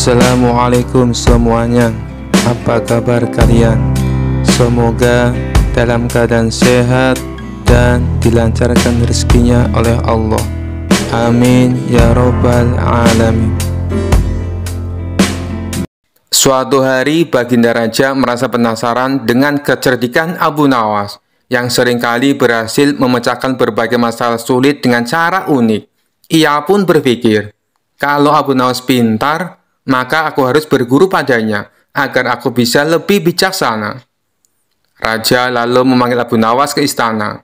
Assalamualaikum semuanya Apa kabar kalian? Semoga dalam keadaan sehat dan dilancarkan rezekinya oleh Allah Amin Ya Rabbal Alamin Suatu hari Baginda Raja merasa penasaran dengan kecerdikan Abu Nawas yang seringkali berhasil memecahkan berbagai masalah sulit dengan cara unik. Ia pun berpikir, kalau Abu Nawas pintar, maka aku harus berguru padanya agar aku bisa lebih bijaksana. Raja lalu memanggil Abu Nawas ke istana.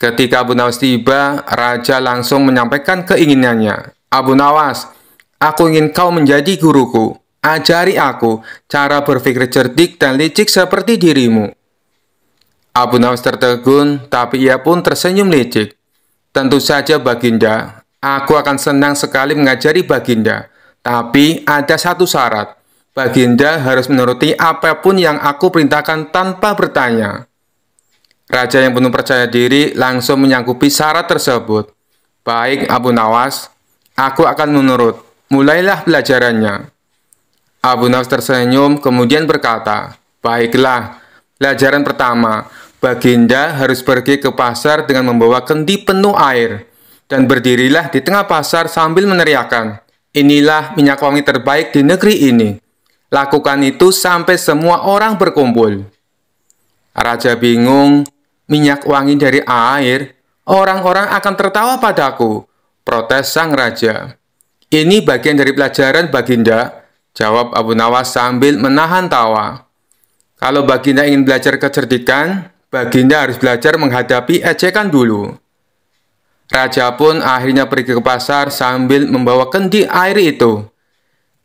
Ketika Abu Nawas tiba, Raja langsung menyampaikan keinginannya. Abu Nawas, aku ingin kau menjadi guruku. Ajari aku cara berpikir cerdik dan licik seperti dirimu. Abu Nawas tertegun, tapi ia pun tersenyum licik. Tentu saja Baginda, aku akan senang sekali mengajari Baginda. Tapi ada satu syarat, Baginda harus menuruti apapun yang aku perintahkan tanpa bertanya. Raja yang penuh percaya diri langsung menyanggupi syarat tersebut. Baik Abu Nawas, aku akan menurut. Mulailah pelajarannya. Abu Nawas tersenyum kemudian berkata, Baiklah, pelajaran pertama, Baginda harus pergi ke pasar dengan membawa kendi penuh air. Dan berdirilah di tengah pasar sambil meneriakan, Inilah minyak wangi terbaik di negeri ini. Lakukan itu sampai semua orang berkumpul. Raja bingung, minyak wangi dari air, orang-orang akan tertawa padaku, protes sang raja. Ini bagian dari pelajaran baginda, jawab Abu Nawas sambil menahan tawa. Kalau baginda ingin belajar kecerdikan, baginda harus belajar menghadapi ejekan dulu. Raja pun akhirnya pergi ke pasar sambil membawa kendi air itu.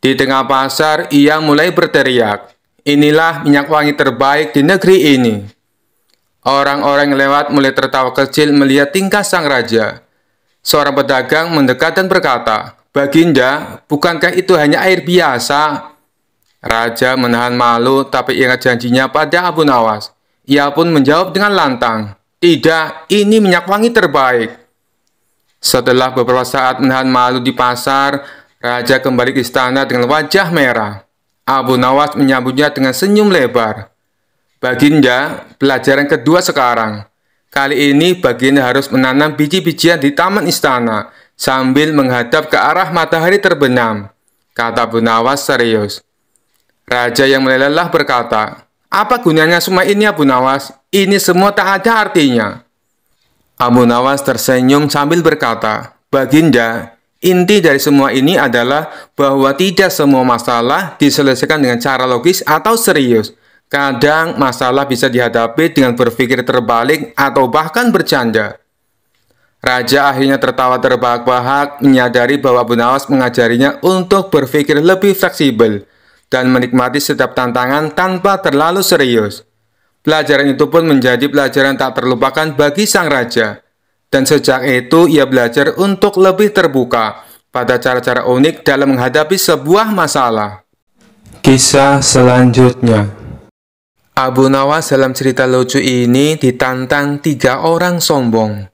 Di tengah pasar, ia mulai berteriak, Inilah minyak wangi terbaik di negeri ini. Orang-orang lewat mulai tertawa kecil melihat tingkah sang raja. Seorang pedagang mendekat dan berkata, Baginda, bukankah itu hanya air biasa? Raja menahan malu tapi ingat janjinya pada Abu Nawas. Ia pun menjawab dengan lantang, Tidak, ini minyak wangi terbaik. Setelah beberapa saat menahan malu di pasar, Raja kembali ke istana dengan wajah merah. Abu Nawas menyambutnya dengan senyum lebar. Baginda, pelajaran kedua sekarang. Kali ini Baginda harus menanam biji-bijian di taman istana sambil menghadap ke arah matahari terbenam, kata Abu Nawas serius. Raja yang meleleh berkata, apa gunanya semua ini Abu Nawas? Ini semua tak ada artinya. Abu Nawas tersenyum sambil berkata, Baginda, inti dari semua ini adalah bahwa tidak semua masalah diselesaikan dengan cara logis atau serius. Kadang masalah bisa dihadapi dengan berpikir terbalik atau bahkan bercanda. Raja akhirnya tertawa terbahak-bahak menyadari bahwa Abu Nawas mengajarinya untuk berpikir lebih fleksibel dan menikmati setiap tantangan tanpa terlalu serius. Pelajaran itu pun menjadi pelajaran tak terlupakan bagi sang raja. Dan sejak itu ia belajar untuk lebih terbuka pada cara-cara unik dalam menghadapi sebuah masalah. Kisah selanjutnya Abu Nawas dalam cerita lucu ini ditantang tiga orang sombong.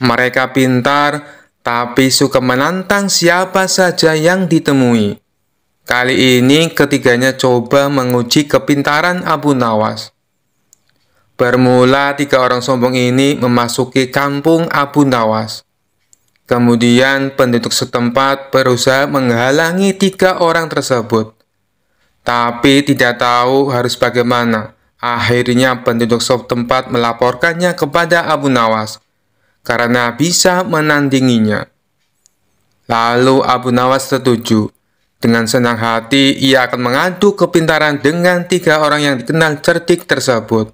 Mereka pintar, tapi suka menantang siapa saja yang ditemui. Kali ini ketiganya coba menguji kepintaran Abu Nawas. Bermula tiga orang sombong ini memasuki kampung Abu Nawas. Kemudian penduduk setempat berusaha menghalangi tiga orang tersebut. Tapi tidak tahu harus bagaimana. Akhirnya penduduk setempat melaporkannya kepada Abu Nawas karena bisa menandinginya. Lalu Abu Nawas setuju. Dengan senang hati ia akan mengadu kepintaran dengan tiga orang yang dikenal cerdik tersebut.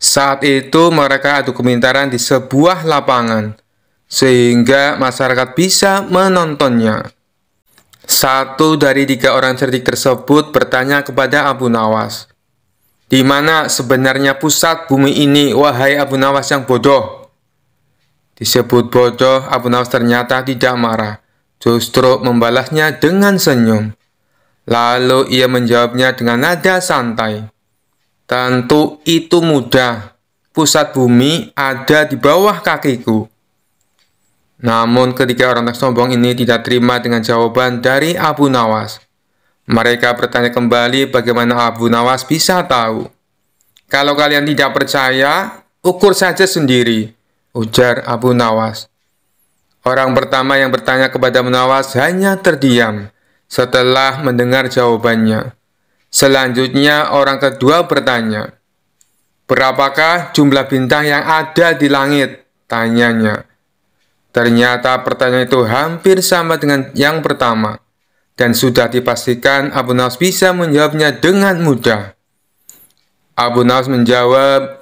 Saat itu mereka adu kemintaran di sebuah lapangan, sehingga masyarakat bisa menontonnya. Satu dari tiga orang cerdik tersebut bertanya kepada Abu Nawas, di mana sebenarnya pusat bumi ini, wahai Abu Nawas yang bodoh? Disebut bodoh, Abu Nawas ternyata tidak marah, justru membalasnya dengan senyum. Lalu ia menjawabnya dengan nada santai. Tentu itu mudah. Pusat bumi ada di bawah kakiku. Namun ketika orang tak sombong ini tidak terima dengan jawaban dari Abu Nawas, mereka bertanya kembali bagaimana Abu Nawas bisa tahu. Kalau kalian tidak percaya, ukur saja sendiri, ujar Abu Nawas. Orang pertama yang bertanya kepada Abu Nawas hanya terdiam setelah mendengar jawabannya. Selanjutnya orang kedua bertanya, Berapakah jumlah bintang yang ada di langit? Tanyanya. Ternyata pertanyaan itu hampir sama dengan yang pertama, dan sudah dipastikan Abu Nawas bisa menjawabnya dengan mudah. Abu Nawas menjawab,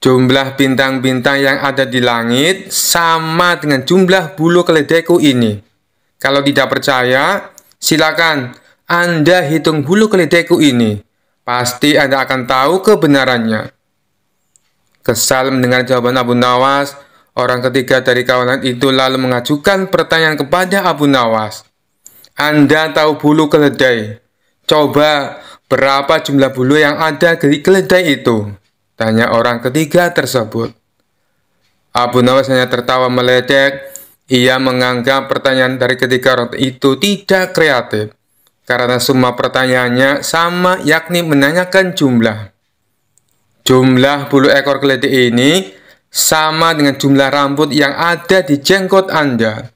jumlah bintang-bintang yang ada di langit sama dengan jumlah bulu keledeku ini. Kalau tidak percaya, silakan anda hitung bulu keledaiku ini, pasti Anda akan tahu kebenarannya. Kesal mendengar jawaban Abu Nawas, orang ketiga dari kawanan itu lalu mengajukan pertanyaan kepada Abu Nawas. Anda tahu bulu keledai? Coba berapa jumlah bulu yang ada di keledai itu? Tanya orang ketiga tersebut. Abu Nawas hanya tertawa meledek. Ia menganggap pertanyaan dari ketiga orang itu tidak kreatif karena semua pertanyaannya sama yakni menanyakan jumlah. Jumlah bulu ekor keledai ini sama dengan jumlah rambut yang ada di jenggot Anda.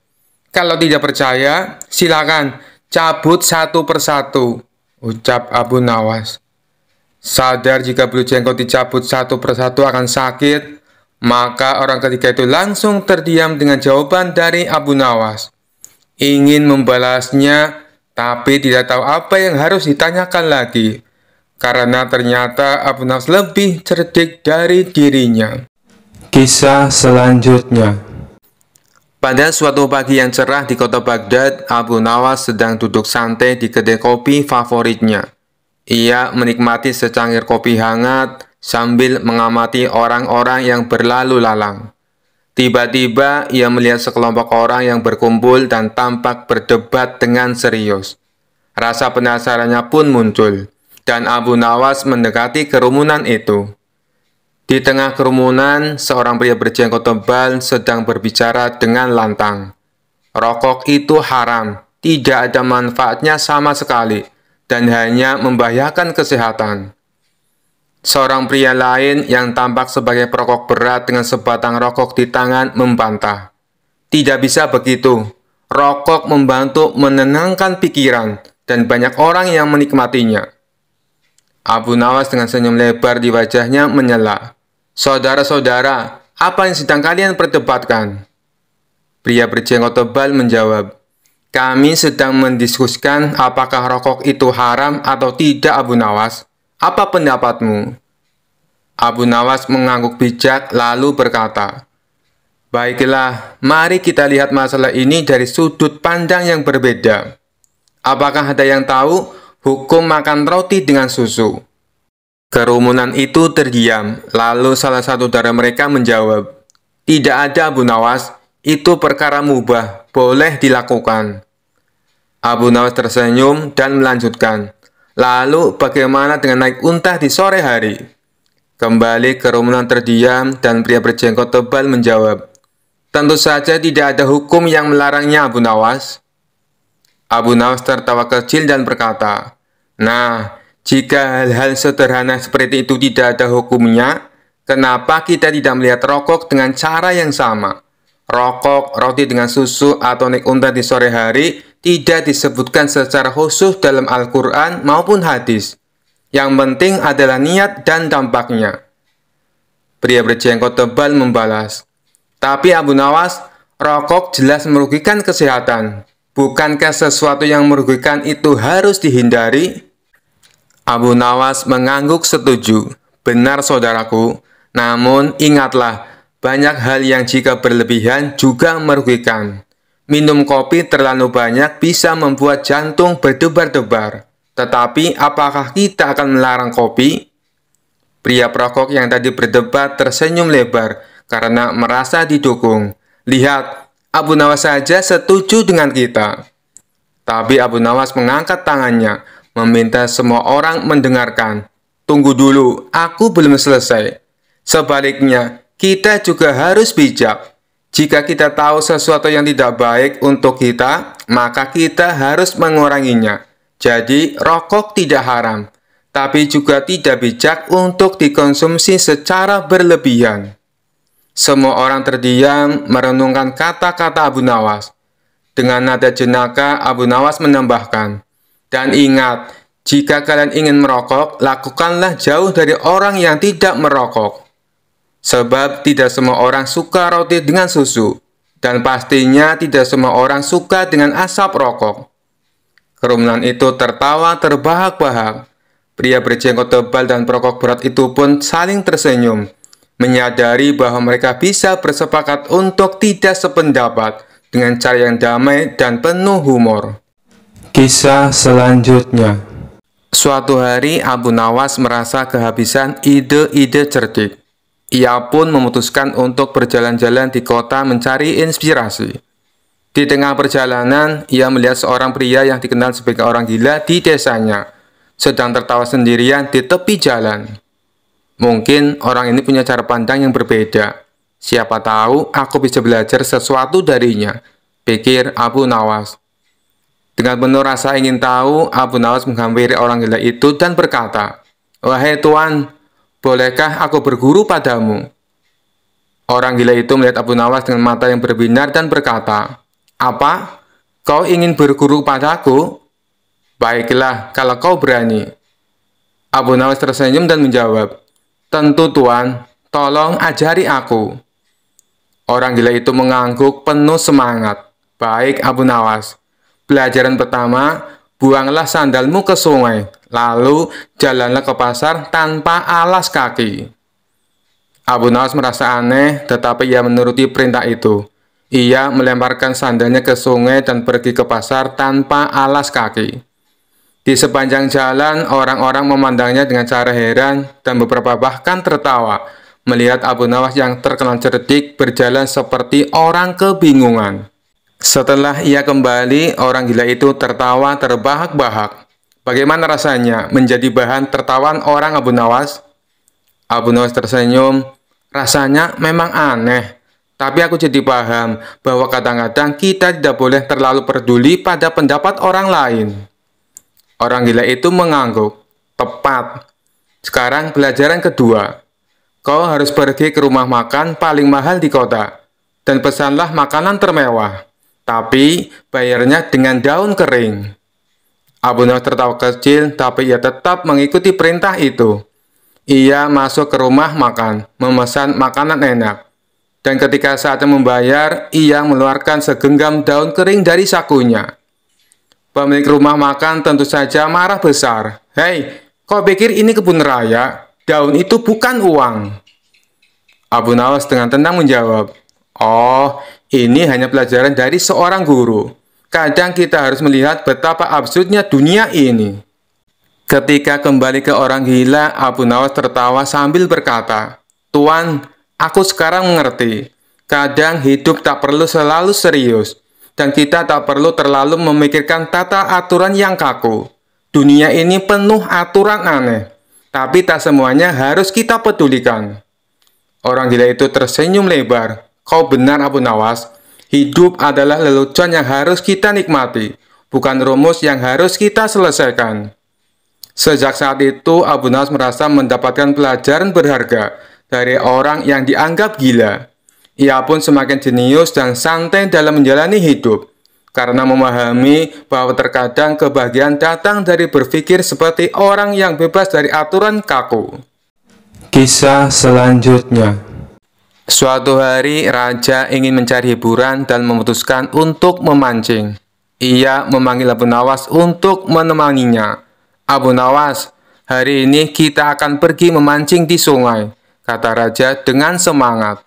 Kalau tidak percaya, silakan cabut satu persatu, ucap Abu Nawas. Sadar jika bulu jenggot dicabut satu persatu akan sakit, maka orang ketiga itu langsung terdiam dengan jawaban dari Abu Nawas. Ingin membalasnya, tapi tidak tahu apa yang harus ditanyakan lagi, karena ternyata Abu Nafs lebih cerdik dari dirinya. Kisah selanjutnya pada suatu pagi yang cerah di kota Baghdad, Abu Nawas sedang duduk santai di kedai kopi favoritnya. Ia menikmati secangkir kopi hangat sambil mengamati orang-orang yang berlalu lalang. Tiba-tiba ia melihat sekelompok orang yang berkumpul dan tampak berdebat dengan serius. Rasa penasarannya pun muncul, dan Abu Nawas mendekati kerumunan itu. Di tengah kerumunan, seorang pria berjenggot tebal sedang berbicara dengan lantang. Rokok itu haram, tidak ada manfaatnya sama sekali, dan hanya membahayakan kesehatan. Seorang pria lain yang tampak sebagai perokok berat dengan sebatang rokok di tangan membantah. Tidak bisa begitu. Rokok membantu menenangkan pikiran dan banyak orang yang menikmatinya. Abu Nawas dengan senyum lebar di wajahnya menyela. Saudara-saudara, apa yang sedang kalian perdebatkan? Pria berjenggot tebal menjawab, Kami sedang mendiskusikan apakah rokok itu haram atau tidak Abu Nawas. Apa pendapatmu? Abu Nawas mengangguk bijak lalu berkata, Baiklah, mari kita lihat masalah ini dari sudut pandang yang berbeda. Apakah ada yang tahu hukum makan roti dengan susu? Kerumunan itu terdiam, lalu salah satu dari mereka menjawab, Tidak ada Abu Nawas, itu perkara mubah, boleh dilakukan. Abu Nawas tersenyum dan melanjutkan, Lalu bagaimana dengan naik unta di sore hari? Kembali kerumunan terdiam dan pria berjenggot tebal menjawab, Tentu saja tidak ada hukum yang melarangnya Abu Nawas. Abu Nawas tertawa kecil dan berkata, Nah, jika hal-hal sederhana seperti itu tidak ada hukumnya, kenapa kita tidak melihat rokok dengan cara yang sama? Rokok, roti dengan susu, atau naik unta di sore hari tidak disebutkan secara khusus dalam Al-Quran maupun hadis. Yang penting adalah niat dan dampaknya. Pria berjenggot tebal membalas. Tapi Abu Nawas, rokok jelas merugikan kesehatan. Bukankah sesuatu yang merugikan itu harus dihindari? Abu Nawas mengangguk setuju. Benar saudaraku, namun ingatlah, banyak hal yang jika berlebihan juga merugikan. Minum kopi terlalu banyak bisa membuat jantung berdebar-debar. Tetapi apakah kita akan melarang kopi? Pria perokok yang tadi berdebat tersenyum lebar karena merasa didukung. Lihat, Abu Nawas saja setuju dengan kita. Tapi Abu Nawas mengangkat tangannya, meminta semua orang mendengarkan. Tunggu dulu, aku belum selesai. Sebaliknya, kita juga harus bijak jika kita tahu sesuatu yang tidak baik untuk kita, maka kita harus menguranginya. Jadi, rokok tidak haram, tapi juga tidak bijak untuk dikonsumsi secara berlebihan. Semua orang terdiam merenungkan kata-kata Abu Nawas. Dengan nada jenaka, Abu Nawas menambahkan, Dan ingat, jika kalian ingin merokok, lakukanlah jauh dari orang yang tidak merokok. Sebab tidak semua orang suka roti dengan susu, dan pastinya tidak semua orang suka dengan asap rokok. Kerumunan itu tertawa terbahak-bahak. Pria berjenggot tebal dan perokok berat itu pun saling tersenyum, menyadari bahwa mereka bisa bersepakat untuk tidak sependapat dengan cara yang damai dan penuh humor. Kisah selanjutnya Suatu hari Abu Nawas merasa kehabisan ide-ide cerdik. Ia pun memutuskan untuk berjalan-jalan di kota mencari inspirasi. Di tengah perjalanan, ia melihat seorang pria yang dikenal sebagai orang gila di desanya, sedang tertawa sendirian di tepi jalan. Mungkin orang ini punya cara pandang yang berbeda. Siapa tahu aku bisa belajar sesuatu darinya, pikir Abu Nawas. Dengan penuh rasa ingin tahu, Abu Nawas menghampiri orang gila itu dan berkata, Wahai Tuan, Bolehkah aku berguru padamu? Orang gila itu melihat Abu Nawas dengan mata yang berbinar dan berkata, Apa? Kau ingin berguru padaku? Baiklah, kalau kau berani. Abu Nawas tersenyum dan menjawab, Tentu Tuan, tolong ajari aku. Orang gila itu mengangguk penuh semangat. Baik Abu Nawas, pelajaran pertama, buanglah sandalmu ke sungai, Lalu jalanlah ke pasar tanpa alas kaki. Abu Nawas merasa aneh, tetapi ia menuruti perintah itu. Ia melemparkan sandalnya ke sungai dan pergi ke pasar tanpa alas kaki. Di sepanjang jalan, orang-orang memandangnya dengan cara heran dan beberapa bahkan tertawa melihat Abu Nawas yang terkenal cerdik berjalan seperti orang kebingungan. Setelah ia kembali, orang gila itu tertawa terbahak-bahak. Bagaimana rasanya menjadi bahan tertawan orang Abu Nawas? Abu Nawas tersenyum. Rasanya memang aneh. Tapi aku jadi paham bahwa kadang-kadang kita tidak boleh terlalu peduli pada pendapat orang lain. Orang gila itu mengangguk. Tepat. Sekarang pelajaran kedua. Kau harus pergi ke rumah makan paling mahal di kota dan pesanlah makanan termewah. Tapi bayarnya dengan daun kering. Abu Nawas tertawa kecil, tapi ia tetap mengikuti perintah itu. Ia masuk ke rumah makan, memesan makanan enak. Dan ketika saatnya membayar, ia mengeluarkan segenggam daun kering dari sakunya. Pemilik rumah makan tentu saja marah besar. Hei, kau pikir ini kebun raya? Daun itu bukan uang. Abu Nawas dengan tenang menjawab, Oh, ini hanya pelajaran dari seorang guru. Kadang kita harus melihat betapa absurdnya dunia ini. Ketika kembali ke orang gila, Abu Nawas tertawa sambil berkata, Tuan, aku sekarang mengerti. Kadang hidup tak perlu selalu serius, dan kita tak perlu terlalu memikirkan tata aturan yang kaku. Dunia ini penuh aturan aneh, tapi tak semuanya harus kita pedulikan. Orang gila itu tersenyum lebar. Kau benar, Abu Nawas. Hidup adalah lelucon yang harus kita nikmati, bukan rumus yang harus kita selesaikan. Sejak saat itu, Abu Nas merasa mendapatkan pelajaran berharga dari orang yang dianggap gila. Ia pun semakin jenius dan santai dalam menjalani hidup, karena memahami bahwa terkadang kebahagiaan datang dari berpikir seperti orang yang bebas dari aturan kaku. Kisah selanjutnya Suatu hari raja ingin mencari hiburan dan memutuskan untuk memancing. Ia memanggil Abu Nawas untuk menemaninya. Abu Nawas, hari ini kita akan pergi memancing di sungai, kata raja dengan semangat.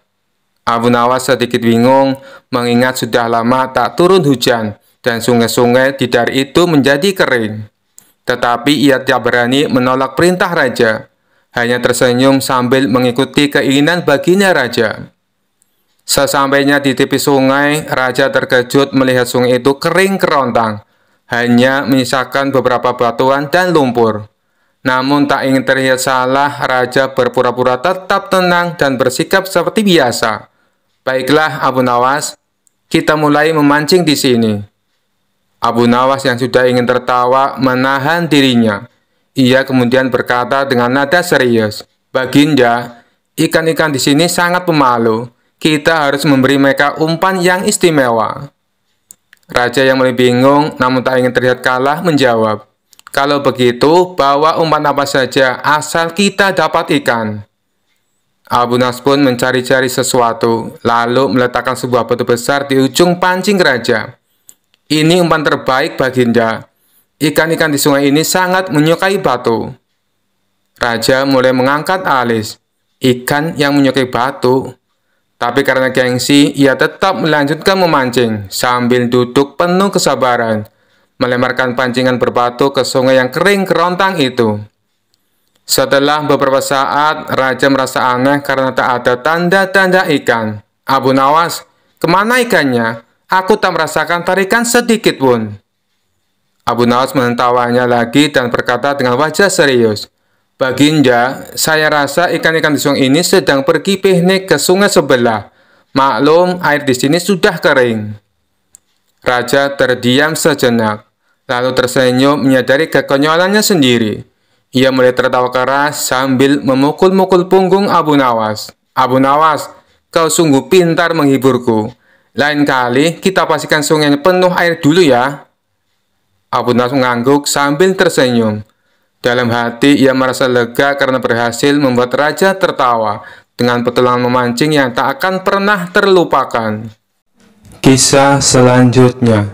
Abu Nawas sedikit bingung mengingat sudah lama tak turun hujan dan sungai-sungai di dari itu menjadi kering. Tetapi ia tidak berani menolak perintah raja hanya tersenyum sambil mengikuti keinginan baginya raja. Sesampainya di tepi sungai, raja terkejut melihat sungai itu kering kerontang, hanya menyisakan beberapa batuan dan lumpur. Namun tak ingin terlihat salah, raja berpura-pura tetap tenang dan bersikap seperti biasa. Baiklah, Abu Nawas, kita mulai memancing di sini. Abu Nawas yang sudah ingin tertawa menahan dirinya. Ia kemudian berkata dengan nada serius, Baginda, ikan-ikan di sini sangat pemalu. Kita harus memberi mereka umpan yang istimewa. Raja yang mulai bingung namun tak ingin terlihat kalah menjawab, Kalau begitu, bawa umpan apa saja asal kita dapat ikan. Abu Nas pun mencari-cari sesuatu, lalu meletakkan sebuah batu besar di ujung pancing raja. Ini umpan terbaik baginda, Ikan-ikan di sungai ini sangat menyukai batu. Raja mulai mengangkat alis. Ikan yang menyukai batu. Tapi karena gengsi, ia tetap melanjutkan memancing sambil duduk penuh kesabaran, melemarkan pancingan berbatu ke sungai yang kering kerontang itu. Setelah beberapa saat, Raja merasa aneh karena tak ada tanda-tanda ikan. Abu Nawas, kemana ikannya? Aku tak merasakan tarikan sedikit pun. Abu Nawas menertawanya lagi dan berkata dengan wajah serius, Baginda, saya rasa ikan-ikan di sungai ini sedang pergi piknik ke sungai sebelah. Maklum, air di sini sudah kering. Raja terdiam sejenak, lalu tersenyum menyadari kekonyolannya sendiri. Ia mulai tertawa keras sambil memukul-mukul punggung Abu Nawas. Abu Nawas, kau sungguh pintar menghiburku. Lain kali kita pastikan sungainya penuh air dulu ya. Abu Nasung mengangguk sambil tersenyum. Dalam hati ia merasa lega karena berhasil membuat raja tertawa dengan petualangan memancing yang tak akan pernah terlupakan. Kisah selanjutnya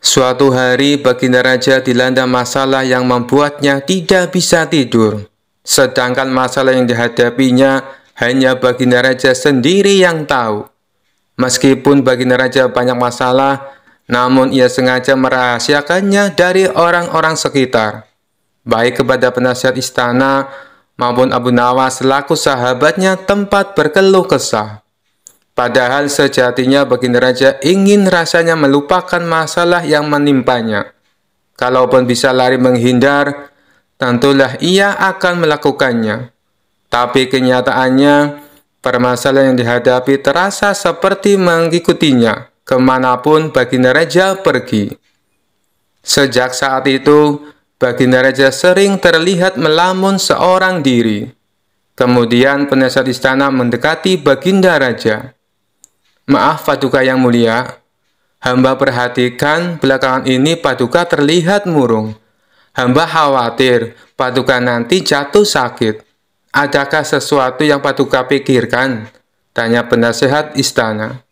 Suatu hari Baginda Raja dilanda masalah yang membuatnya tidak bisa tidur. Sedangkan masalah yang dihadapinya hanya Baginda Raja sendiri yang tahu. Meskipun Baginda Raja banyak masalah, namun ia sengaja merahasiakannya dari orang-orang sekitar, baik kepada penasihat istana maupun Abu Nawas selaku sahabatnya tempat berkeluh kesah. Padahal sejatinya Baginda Raja ingin rasanya melupakan masalah yang menimpanya. Kalaupun bisa lari menghindar, tentulah ia akan melakukannya. Tapi kenyataannya, permasalahan yang dihadapi terasa seperti mengikutinya kemanapun Baginda Raja pergi. Sejak saat itu, Baginda Raja sering terlihat melamun seorang diri. Kemudian penasihat istana mendekati Baginda Raja. Maaf Paduka yang mulia, hamba perhatikan belakangan ini Paduka terlihat murung. Hamba khawatir Paduka nanti jatuh sakit. Adakah sesuatu yang Paduka pikirkan? Tanya penasehat istana.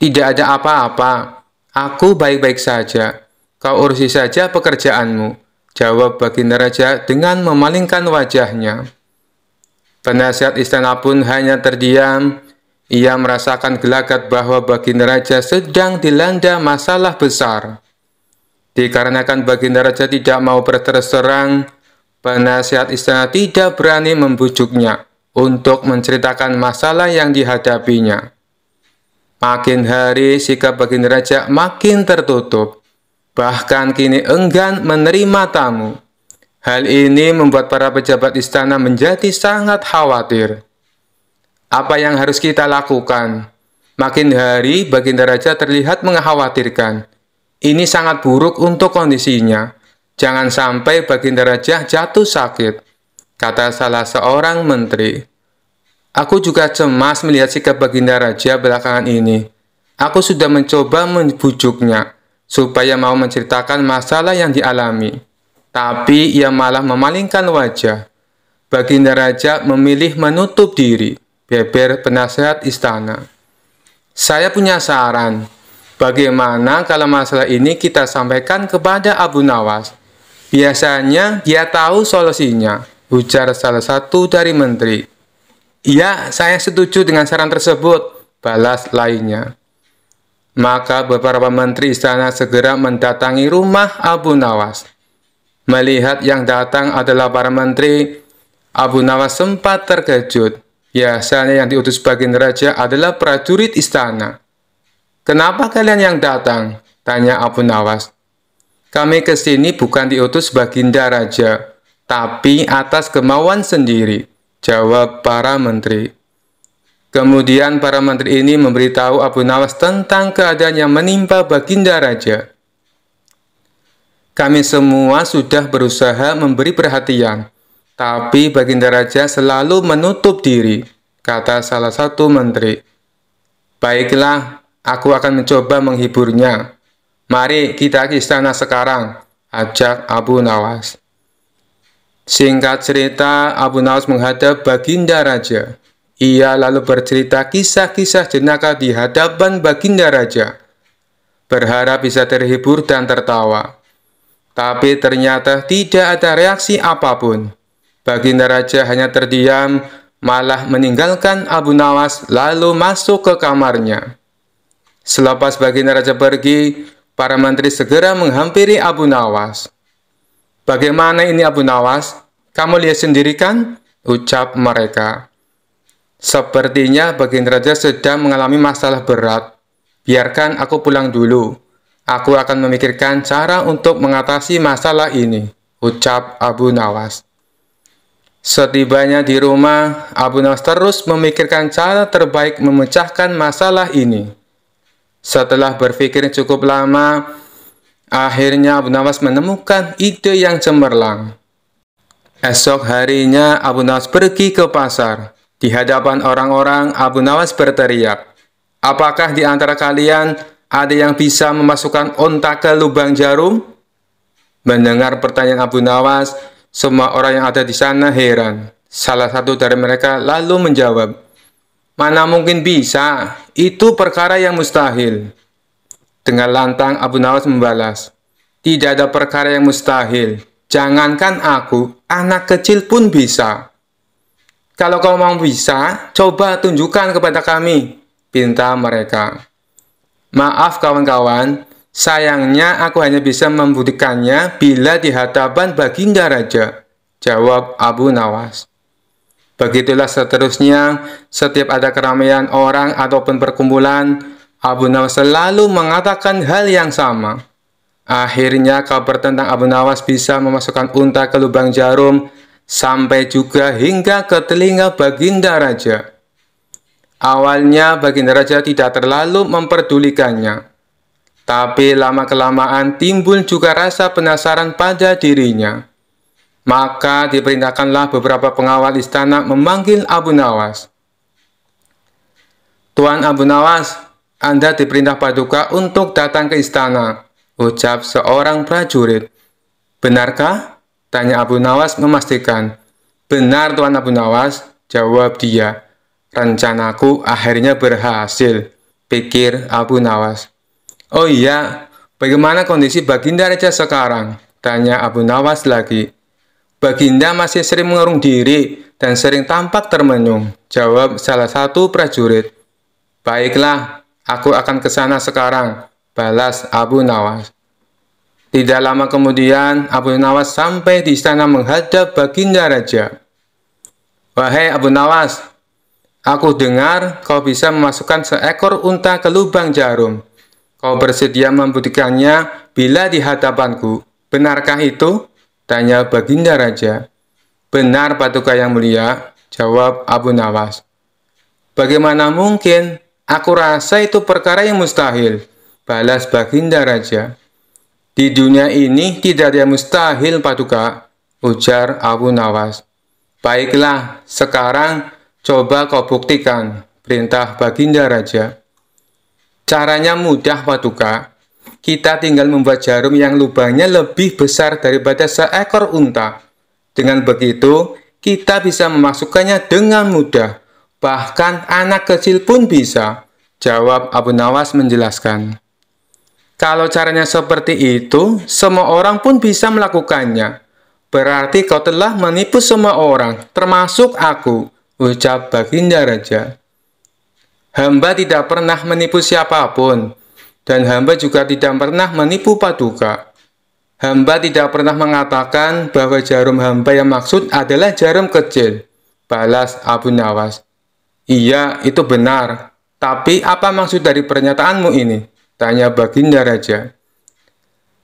Tidak ada apa-apa. Aku baik-baik saja. Kau urusi saja pekerjaanmu. Jawab Baginda Raja dengan memalingkan wajahnya. Penasihat istana pun hanya terdiam. Ia merasakan gelagat bahwa Baginda Raja sedang dilanda masalah besar. Dikarenakan Baginda Raja tidak mau berterus terang, penasihat istana tidak berani membujuknya untuk menceritakan masalah yang dihadapinya. Makin hari sikap baginda raja makin tertutup, bahkan kini enggan menerima tamu. Hal ini membuat para pejabat istana menjadi sangat khawatir. Apa yang harus kita lakukan? Makin hari baginda raja terlihat mengkhawatirkan. Ini sangat buruk untuk kondisinya. Jangan sampai baginda raja jatuh sakit, kata salah seorang menteri. Aku juga cemas melihat sikap Baginda Raja belakangan ini. Aku sudah mencoba membujuknya supaya mau menceritakan masalah yang dialami. Tapi ia malah memalingkan wajah. Baginda Raja memilih menutup diri, beber penasehat istana. Saya punya saran, bagaimana kalau masalah ini kita sampaikan kepada Abu Nawas? Biasanya dia tahu solusinya, ujar salah satu dari menteri. Iya, saya setuju dengan saran tersebut, balas lainnya. Maka beberapa menteri istana segera mendatangi rumah Abu Nawas. Melihat yang datang adalah para menteri, Abu Nawas sempat terkejut. Biasanya yang diutus baginda raja adalah prajurit istana. Kenapa kalian yang datang? Tanya Abu Nawas. Kami ke sini bukan diutus baginda raja, tapi atas kemauan sendiri. Jawab para menteri. Kemudian para menteri ini memberitahu Abu Nawas tentang keadaan yang menimpa Baginda Raja. Kami semua sudah berusaha memberi perhatian, tapi Baginda Raja selalu menutup diri, kata salah satu menteri. Baiklah, aku akan mencoba menghiburnya. Mari kita ke istana sekarang, ajak Abu Nawas. Singkat cerita, Abu Nawas menghadap Baginda Raja. Ia lalu bercerita kisah-kisah jenaka di hadapan Baginda Raja. Berharap bisa terhibur dan tertawa. Tapi ternyata tidak ada reaksi apapun. Baginda Raja hanya terdiam, malah meninggalkan Abu Nawas lalu masuk ke kamarnya. Selepas Baginda Raja pergi, para menteri segera menghampiri Abu Nawas. Bagaimana ini Abu Nawas? Kamu lihat sendiri kan? Ucap mereka. Sepertinya Baginda Raja sedang mengalami masalah berat. Biarkan aku pulang dulu. Aku akan memikirkan cara untuk mengatasi masalah ini, ucap Abu Nawas. Setibanya di rumah, Abu Nawas terus memikirkan cara terbaik memecahkan masalah ini. Setelah berpikir cukup lama, Akhirnya Abu Nawas menemukan ide yang cemerlang. Esok harinya Abu Nawas pergi ke pasar. Di hadapan orang-orang, Abu Nawas berteriak, Apakah di antara kalian ada yang bisa memasukkan onta ke lubang jarum? Mendengar pertanyaan Abu Nawas, semua orang yang ada di sana heran. Salah satu dari mereka lalu menjawab, Mana mungkin bisa? Itu perkara yang mustahil. Dengan lantang Abu Nawas membalas, Tidak ada perkara yang mustahil. Jangankan aku, anak kecil pun bisa. Kalau kau mau bisa, coba tunjukkan kepada kami, pinta mereka. Maaf kawan-kawan, sayangnya aku hanya bisa membuktikannya bila di hadapan Baginda Raja, jawab Abu Nawas. Begitulah seterusnya, setiap ada keramaian orang ataupun perkumpulan, Abu Nawas selalu mengatakan hal yang sama. Akhirnya kabar tentang Abu Nawas bisa memasukkan unta ke lubang jarum sampai juga hingga ke telinga Baginda Raja. Awalnya Baginda Raja tidak terlalu memperdulikannya. Tapi lama-kelamaan timbul juga rasa penasaran pada dirinya. Maka diperintahkanlah beberapa pengawal istana memanggil Abu Nawas. Tuan Abu Nawas, anda diperintah Paduka untuk datang ke istana, ucap seorang prajurit. Benarkah? Tanya Abu Nawas memastikan. Benar Tuan Abu Nawas, jawab dia. Rencanaku akhirnya berhasil, pikir Abu Nawas. Oh iya, bagaimana kondisi Baginda Raja sekarang? Tanya Abu Nawas lagi. Baginda masih sering mengurung diri dan sering tampak termenung, jawab salah satu prajurit. Baiklah, Aku akan ke sana sekarang, balas Abu Nawas. Tidak lama kemudian, Abu Nawas sampai di istana menghadap Baginda Raja. Wahai Abu Nawas, aku dengar kau bisa memasukkan seekor unta ke lubang jarum. Kau bersedia membuktikannya bila di hadapanku. Benarkah itu? Tanya Baginda Raja. Benar, Paduka Yang Mulia, jawab Abu Nawas. Bagaimana mungkin Aku rasa itu perkara yang mustahil, balas Baginda Raja. Di dunia ini tidak ada yang mustahil, Paduka, ujar Abu Nawas. Baiklah, sekarang coba kau buktikan, perintah Baginda Raja. Caranya mudah, Paduka. Kita tinggal membuat jarum yang lubangnya lebih besar daripada seekor unta. Dengan begitu, kita bisa memasukkannya dengan mudah bahkan anak kecil pun bisa, jawab Abu Nawas menjelaskan. Kalau caranya seperti itu, semua orang pun bisa melakukannya. Berarti kau telah menipu semua orang, termasuk aku, ucap Baginda Raja. Hamba tidak pernah menipu siapapun, dan hamba juga tidak pernah menipu paduka. Hamba tidak pernah mengatakan bahwa jarum hamba yang maksud adalah jarum kecil, balas Abu Nawas. Iya, itu benar. Tapi apa maksud dari pernyataanmu ini? Tanya Baginda Raja.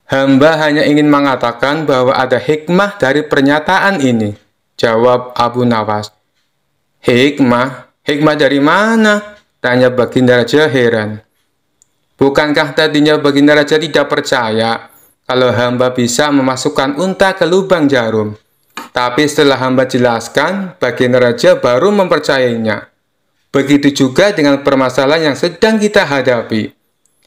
Hamba hanya ingin mengatakan bahwa ada hikmah dari pernyataan ini. Jawab Abu Nawas. Hikmah? Hikmah dari mana? Tanya Baginda Raja heran. Bukankah tadinya Baginda Raja tidak percaya kalau hamba bisa memasukkan unta ke lubang jarum? Tapi setelah hamba jelaskan, Baginda Raja baru mempercayainya. Begitu juga dengan permasalahan yang sedang kita hadapi.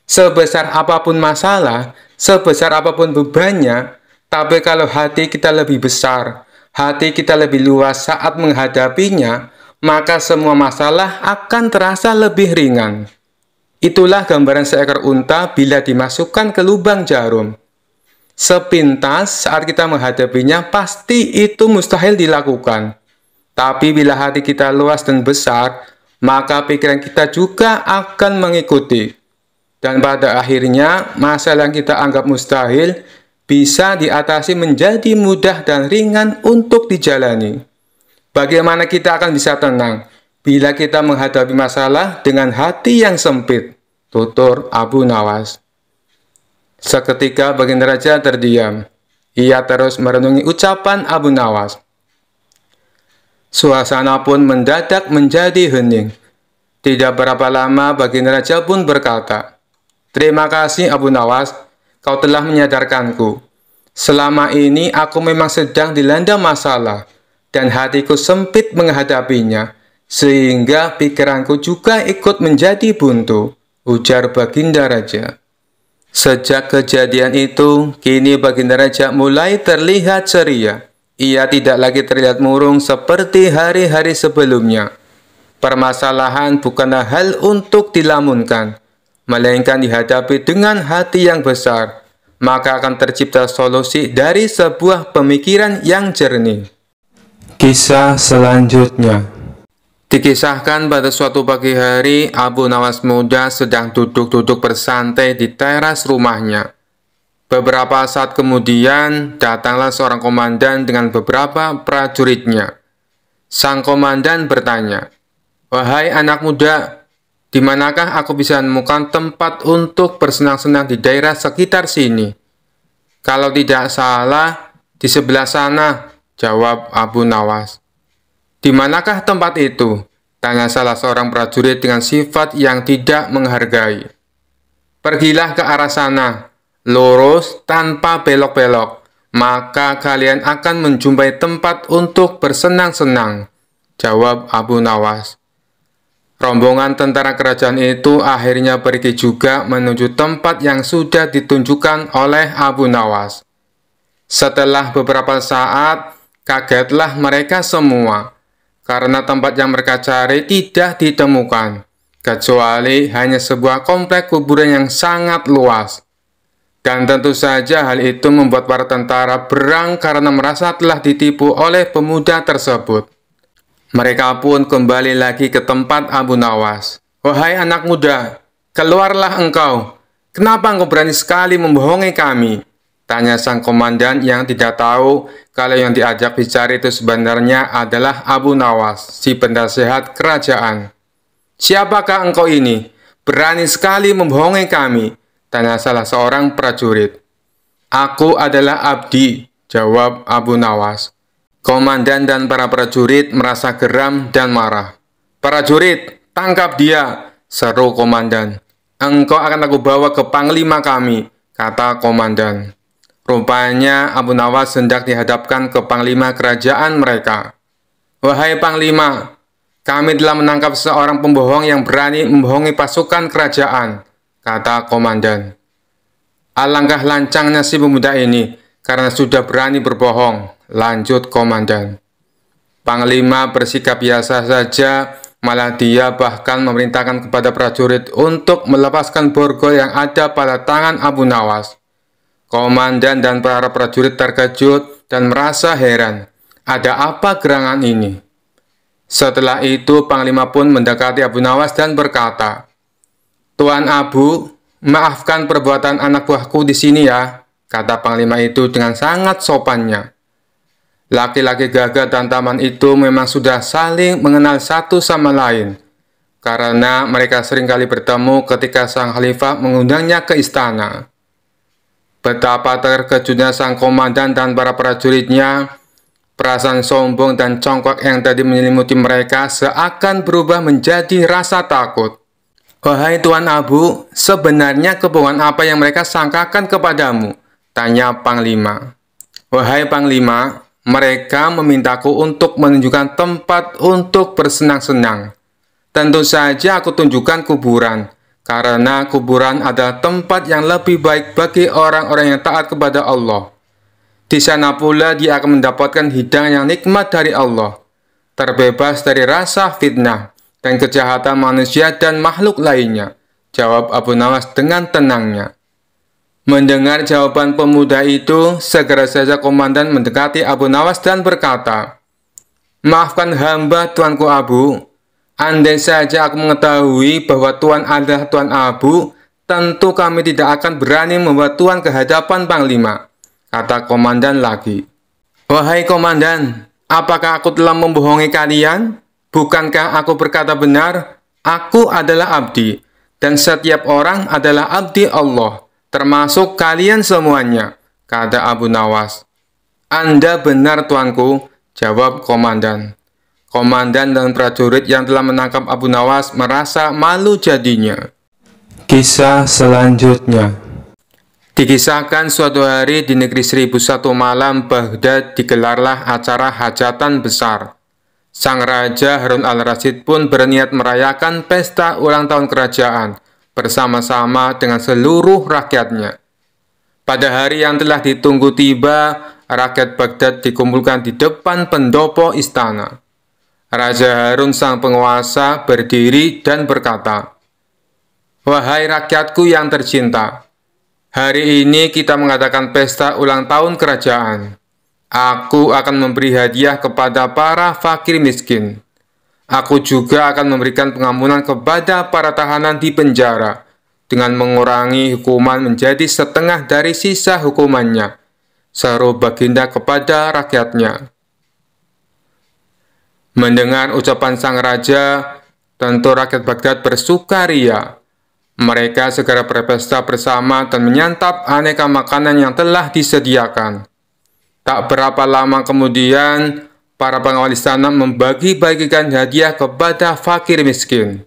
Sebesar apapun masalah, sebesar apapun bebannya, tapi kalau hati kita lebih besar, hati kita lebih luas saat menghadapinya, maka semua masalah akan terasa lebih ringan. Itulah gambaran seekor unta bila dimasukkan ke lubang jarum. Sepintas saat kita menghadapinya pasti itu mustahil dilakukan. Tapi bila hati kita luas dan besar, maka pikiran kita juga akan mengikuti. Dan pada akhirnya, masalah yang kita anggap mustahil bisa diatasi menjadi mudah dan ringan untuk dijalani. Bagaimana kita akan bisa tenang bila kita menghadapi masalah dengan hati yang sempit? Tutur Abu Nawas. Seketika baginda raja terdiam. Ia terus merenungi ucapan Abu Nawas. Suasana pun mendadak menjadi hening. Tidak berapa lama Baginda Raja pun berkata, Terima kasih Abu Nawas, kau telah menyadarkanku. Selama ini aku memang sedang dilanda masalah, dan hatiku sempit menghadapinya, sehingga pikiranku juga ikut menjadi buntu, ujar Baginda Raja. Sejak kejadian itu, kini Baginda Raja mulai terlihat ceria. Ia tidak lagi terlihat murung seperti hari-hari sebelumnya. Permasalahan bukanlah hal untuk dilamunkan, melainkan dihadapi dengan hati yang besar, maka akan tercipta solusi dari sebuah pemikiran yang jernih. Kisah selanjutnya Dikisahkan pada suatu pagi hari, Abu Nawas muda sedang duduk-duduk bersantai di teras rumahnya. Beberapa saat kemudian, datanglah seorang komandan dengan beberapa prajuritnya. Sang komandan bertanya, Wahai anak muda, di manakah aku bisa menemukan tempat untuk bersenang-senang di daerah sekitar sini? Kalau tidak salah, di sebelah sana, jawab Abu Nawas. Di manakah tempat itu? Tanya salah seorang prajurit dengan sifat yang tidak menghargai. Pergilah ke arah sana, lurus tanpa belok-belok, maka kalian akan menjumpai tempat untuk bersenang-senang. Jawab Abu Nawas. Rombongan tentara kerajaan itu akhirnya pergi juga menuju tempat yang sudah ditunjukkan oleh Abu Nawas. Setelah beberapa saat, kagetlah mereka semua karena tempat yang mereka cari tidak ditemukan, kecuali hanya sebuah komplek kuburan yang sangat luas. Dan tentu saja hal itu membuat para tentara berang karena merasa telah ditipu oleh pemuda tersebut. Mereka pun kembali lagi ke tempat Abu Nawas. Wahai anak muda, keluarlah engkau. Kenapa engkau berani sekali membohongi kami? Tanya sang komandan yang tidak tahu kalau yang diajak bicara itu sebenarnya adalah Abu Nawas, si pendasehat kerajaan. Siapakah engkau ini? Berani sekali membohongi kami tanya salah seorang prajurit. Aku adalah abdi, jawab Abu Nawas. Komandan dan para prajurit merasa geram dan marah. Prajurit, tangkap dia, seru komandan. Engkau akan aku bawa ke panglima kami, kata komandan. Rupanya Abu Nawas hendak dihadapkan ke panglima kerajaan mereka. Wahai panglima, kami telah menangkap seorang pembohong yang berani membohongi pasukan kerajaan kata komandan. Alangkah lancangnya si pemuda ini karena sudah berani berbohong, lanjut komandan. Panglima bersikap biasa saja, malah dia bahkan memerintahkan kepada prajurit untuk melepaskan borgol yang ada pada tangan Abu Nawas. Komandan dan para prajurit terkejut dan merasa heran. Ada apa gerangan ini? Setelah itu, Panglima pun mendekati Abu Nawas dan berkata, Tuan Abu, maafkan perbuatan anak buahku di sini ya, kata Panglima itu dengan sangat sopannya. Laki-laki gagah dan taman itu memang sudah saling mengenal satu sama lain, karena mereka seringkali bertemu ketika sang khalifah mengundangnya ke istana. Betapa terkejutnya sang komandan dan para prajuritnya, perasaan sombong dan congkok yang tadi menyelimuti mereka seakan berubah menjadi rasa takut. Wahai Tuan Abu, sebenarnya kebohongan apa yang mereka sangkakan kepadamu? Tanya Panglima. Wahai Panglima, mereka memintaku untuk menunjukkan tempat untuk bersenang-senang. Tentu saja aku tunjukkan kuburan, karena kuburan adalah tempat yang lebih baik bagi orang-orang yang taat kepada Allah. Di sana pula dia akan mendapatkan hidangan yang nikmat dari Allah, terbebas dari rasa fitnah dan kejahatan manusia dan makhluk lainnya. Jawab Abu Nawas dengan tenangnya. Mendengar jawaban pemuda itu, segera saja komandan mendekati Abu Nawas dan berkata, Maafkan hamba Tuanku Abu, andai saja aku mengetahui bahwa Tuan adalah Tuan Abu, tentu kami tidak akan berani membuat Tuan ke hadapan Panglima, kata komandan lagi. Wahai komandan, apakah aku telah membohongi kalian? Bukankah aku berkata benar? Aku adalah abdi, dan setiap orang adalah abdi Allah, termasuk kalian semuanya, kata Abu Nawas. Anda benar tuanku, jawab komandan. Komandan dan prajurit yang telah menangkap Abu Nawas merasa malu jadinya. Kisah selanjutnya Dikisahkan suatu hari di negeri seribu satu malam Baghdad digelarlah acara hajatan besar. Sang Raja Harun al-Rasyid pun berniat merayakan pesta ulang tahun kerajaan bersama-sama dengan seluruh rakyatnya. Pada hari yang telah ditunggu tiba, rakyat Baghdad dikumpulkan di depan pendopo istana. Raja Harun sang penguasa berdiri dan berkata, Wahai rakyatku yang tercinta, hari ini kita mengadakan pesta ulang tahun kerajaan. Aku akan memberi hadiah kepada para fakir miskin. Aku juga akan memberikan pengampunan kepada para tahanan di penjara dengan mengurangi hukuman menjadi setengah dari sisa hukumannya. Seru baginda kepada rakyatnya. Mendengar ucapan sang raja, tentu rakyat Baghdad bersukaria. Mereka segera berpesta bersama dan menyantap aneka makanan yang telah disediakan. Tak berapa lama kemudian, para pengawal istana membagi-bagikan hadiah kepada fakir miskin.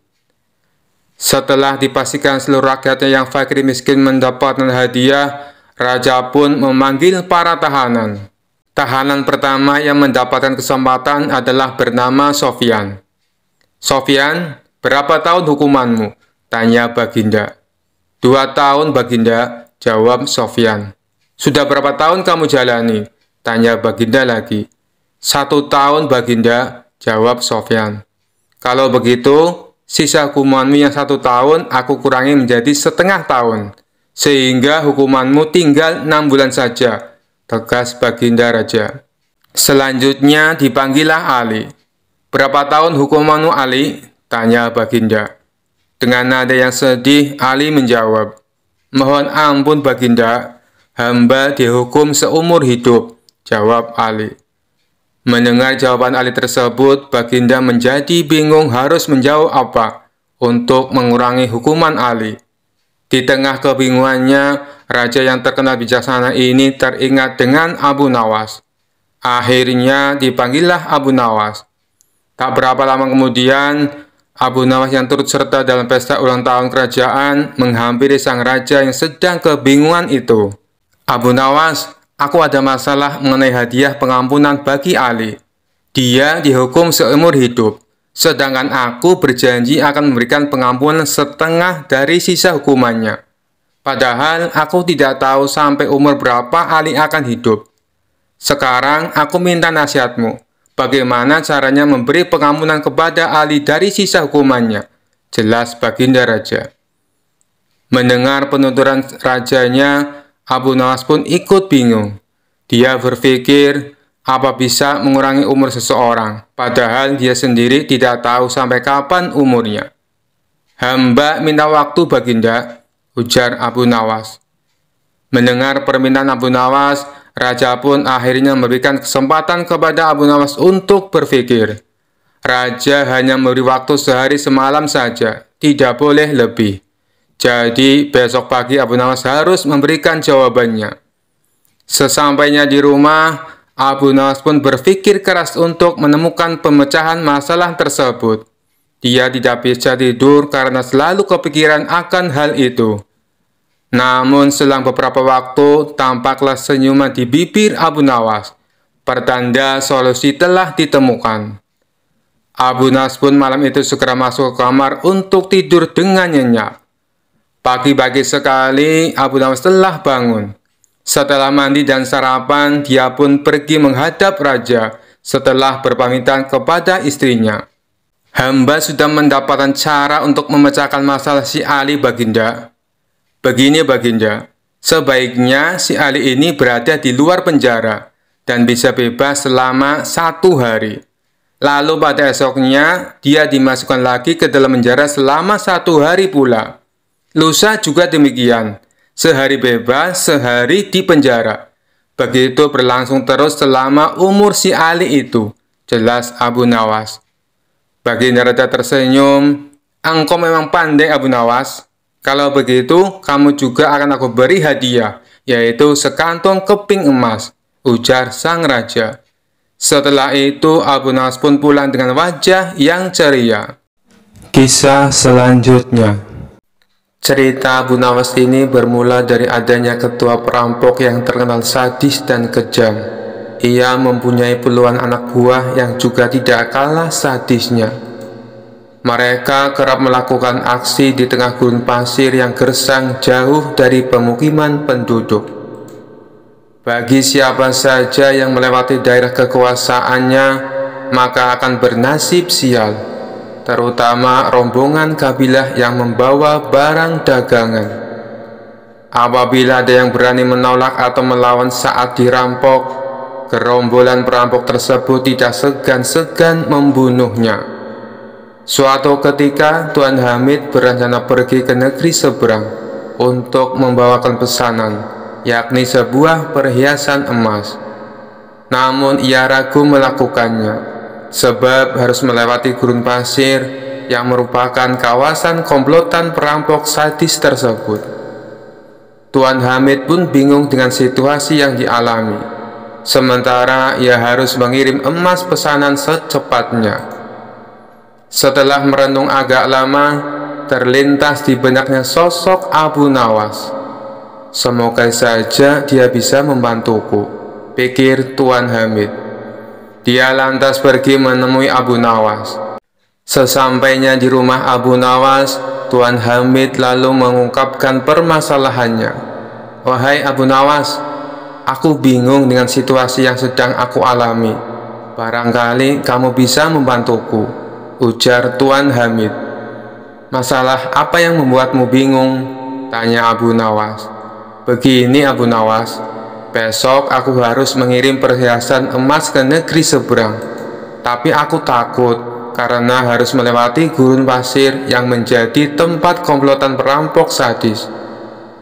Setelah dipastikan seluruh rakyatnya yang fakir miskin mendapatkan hadiah, Raja pun memanggil para tahanan. Tahanan pertama yang mendapatkan kesempatan adalah bernama Sofian. Sofian, berapa tahun hukumanmu? Tanya Baginda. Dua tahun Baginda, jawab Sofian. Sudah berapa tahun kamu jalani? Tanya Baginda lagi. Satu tahun Baginda, jawab Sofyan. Kalau begitu, sisa hukumanmu yang satu tahun aku kurangi menjadi setengah tahun, sehingga hukumanmu tinggal enam bulan saja, tegas Baginda Raja. Selanjutnya dipanggillah Ali. Berapa tahun hukumanmu Ali? Tanya Baginda. Dengan nada yang sedih, Ali menjawab, Mohon ampun Baginda, hamba dihukum seumur hidup, Jawab Ali. Mendengar jawaban Ali tersebut, Baginda menjadi bingung harus menjawab apa untuk mengurangi hukuman Ali. Di tengah kebingungannya, raja yang terkenal bijaksana ini teringat dengan Abu Nawas. Akhirnya dipanggillah Abu Nawas. Tak berapa lama kemudian, Abu Nawas yang turut serta dalam pesta ulang tahun kerajaan menghampiri sang raja yang sedang kebingungan itu. Abu Nawas, aku ada masalah mengenai hadiah pengampunan bagi Ali. Dia dihukum seumur hidup, sedangkan aku berjanji akan memberikan pengampunan setengah dari sisa hukumannya. Padahal aku tidak tahu sampai umur berapa Ali akan hidup. Sekarang aku minta nasihatmu. Bagaimana caranya memberi pengampunan kepada Ali dari sisa hukumannya? Jelas Baginda Raja. Mendengar penuturan rajanya, Abu Nawas pun ikut bingung. Dia berpikir, apa bisa mengurangi umur seseorang, padahal dia sendiri tidak tahu sampai kapan umurnya. Hamba minta waktu baginda, ujar Abu Nawas. Mendengar permintaan Abu Nawas, Raja pun akhirnya memberikan kesempatan kepada Abu Nawas untuk berpikir. Raja hanya memberi waktu sehari semalam saja, tidak boleh lebih. Jadi besok pagi Abu Nawas harus memberikan jawabannya. Sesampainya di rumah, Abu Nawas pun berpikir keras untuk menemukan pemecahan masalah tersebut. Dia tidak bisa tidur karena selalu kepikiran akan hal itu. Namun selang beberapa waktu, tampaklah senyuman di bibir Abu Nawas. Pertanda solusi telah ditemukan. Abu Nawas pun malam itu segera masuk ke kamar untuk tidur dengan nyenyak. Pagi-pagi sekali Abu Nawas telah bangun. Setelah mandi dan sarapan, dia pun pergi menghadap raja setelah berpamitan kepada istrinya. Hamba sudah mendapatkan cara untuk memecahkan masalah si Ali Baginda. Begini Baginda, sebaiknya si Ali ini berada di luar penjara dan bisa bebas selama satu hari. Lalu pada esoknya, dia dimasukkan lagi ke dalam penjara selama satu hari pula. Lusa juga demikian, sehari bebas, sehari di penjara. Begitu berlangsung terus selama umur si Ali itu, jelas Abu Nawas. Bagi Raja tersenyum, engkau memang pandai Abu Nawas. Kalau begitu, kamu juga akan aku beri hadiah, yaitu sekantong keping emas, ujar sang raja. Setelah itu, Abu Nawas pun pulang dengan wajah yang ceria. Kisah selanjutnya Cerita Abu Nawas ini bermula dari adanya ketua perampok yang terkenal sadis dan kejam. Ia mempunyai puluhan anak buah yang juga tidak kalah sadisnya. Mereka kerap melakukan aksi di tengah gurun pasir yang gersang jauh dari pemukiman penduduk. Bagi siapa saja yang melewati daerah kekuasaannya, maka akan bernasib sial terutama rombongan kabilah yang membawa barang dagangan. Apabila ada yang berani menolak atau melawan saat dirampok, gerombolan perampok tersebut tidak segan-segan membunuhnya. Suatu ketika Tuan Hamid berencana pergi ke negeri seberang untuk membawakan pesanan, yakni sebuah perhiasan emas. Namun ia ragu melakukannya sebab harus melewati gurun pasir yang merupakan kawasan komplotan perampok sadis tersebut. Tuan Hamid pun bingung dengan situasi yang dialami. Sementara ia harus mengirim emas pesanan secepatnya. Setelah merenung agak lama, terlintas di benaknya sosok Abu Nawas. Semoga saja dia bisa membantuku, pikir Tuan Hamid. Dia lantas pergi menemui Abu Nawas. Sesampainya di rumah Abu Nawas, Tuan Hamid lalu mengungkapkan permasalahannya. Wahai Abu Nawas, aku bingung dengan situasi yang sedang aku alami. Barangkali kamu bisa membantuku, ujar Tuan Hamid. Masalah apa yang membuatmu bingung? Tanya Abu Nawas. Begini Abu Nawas, Besok aku harus mengirim perhiasan emas ke negeri seberang. Tapi aku takut karena harus melewati gurun pasir yang menjadi tempat komplotan perampok sadis.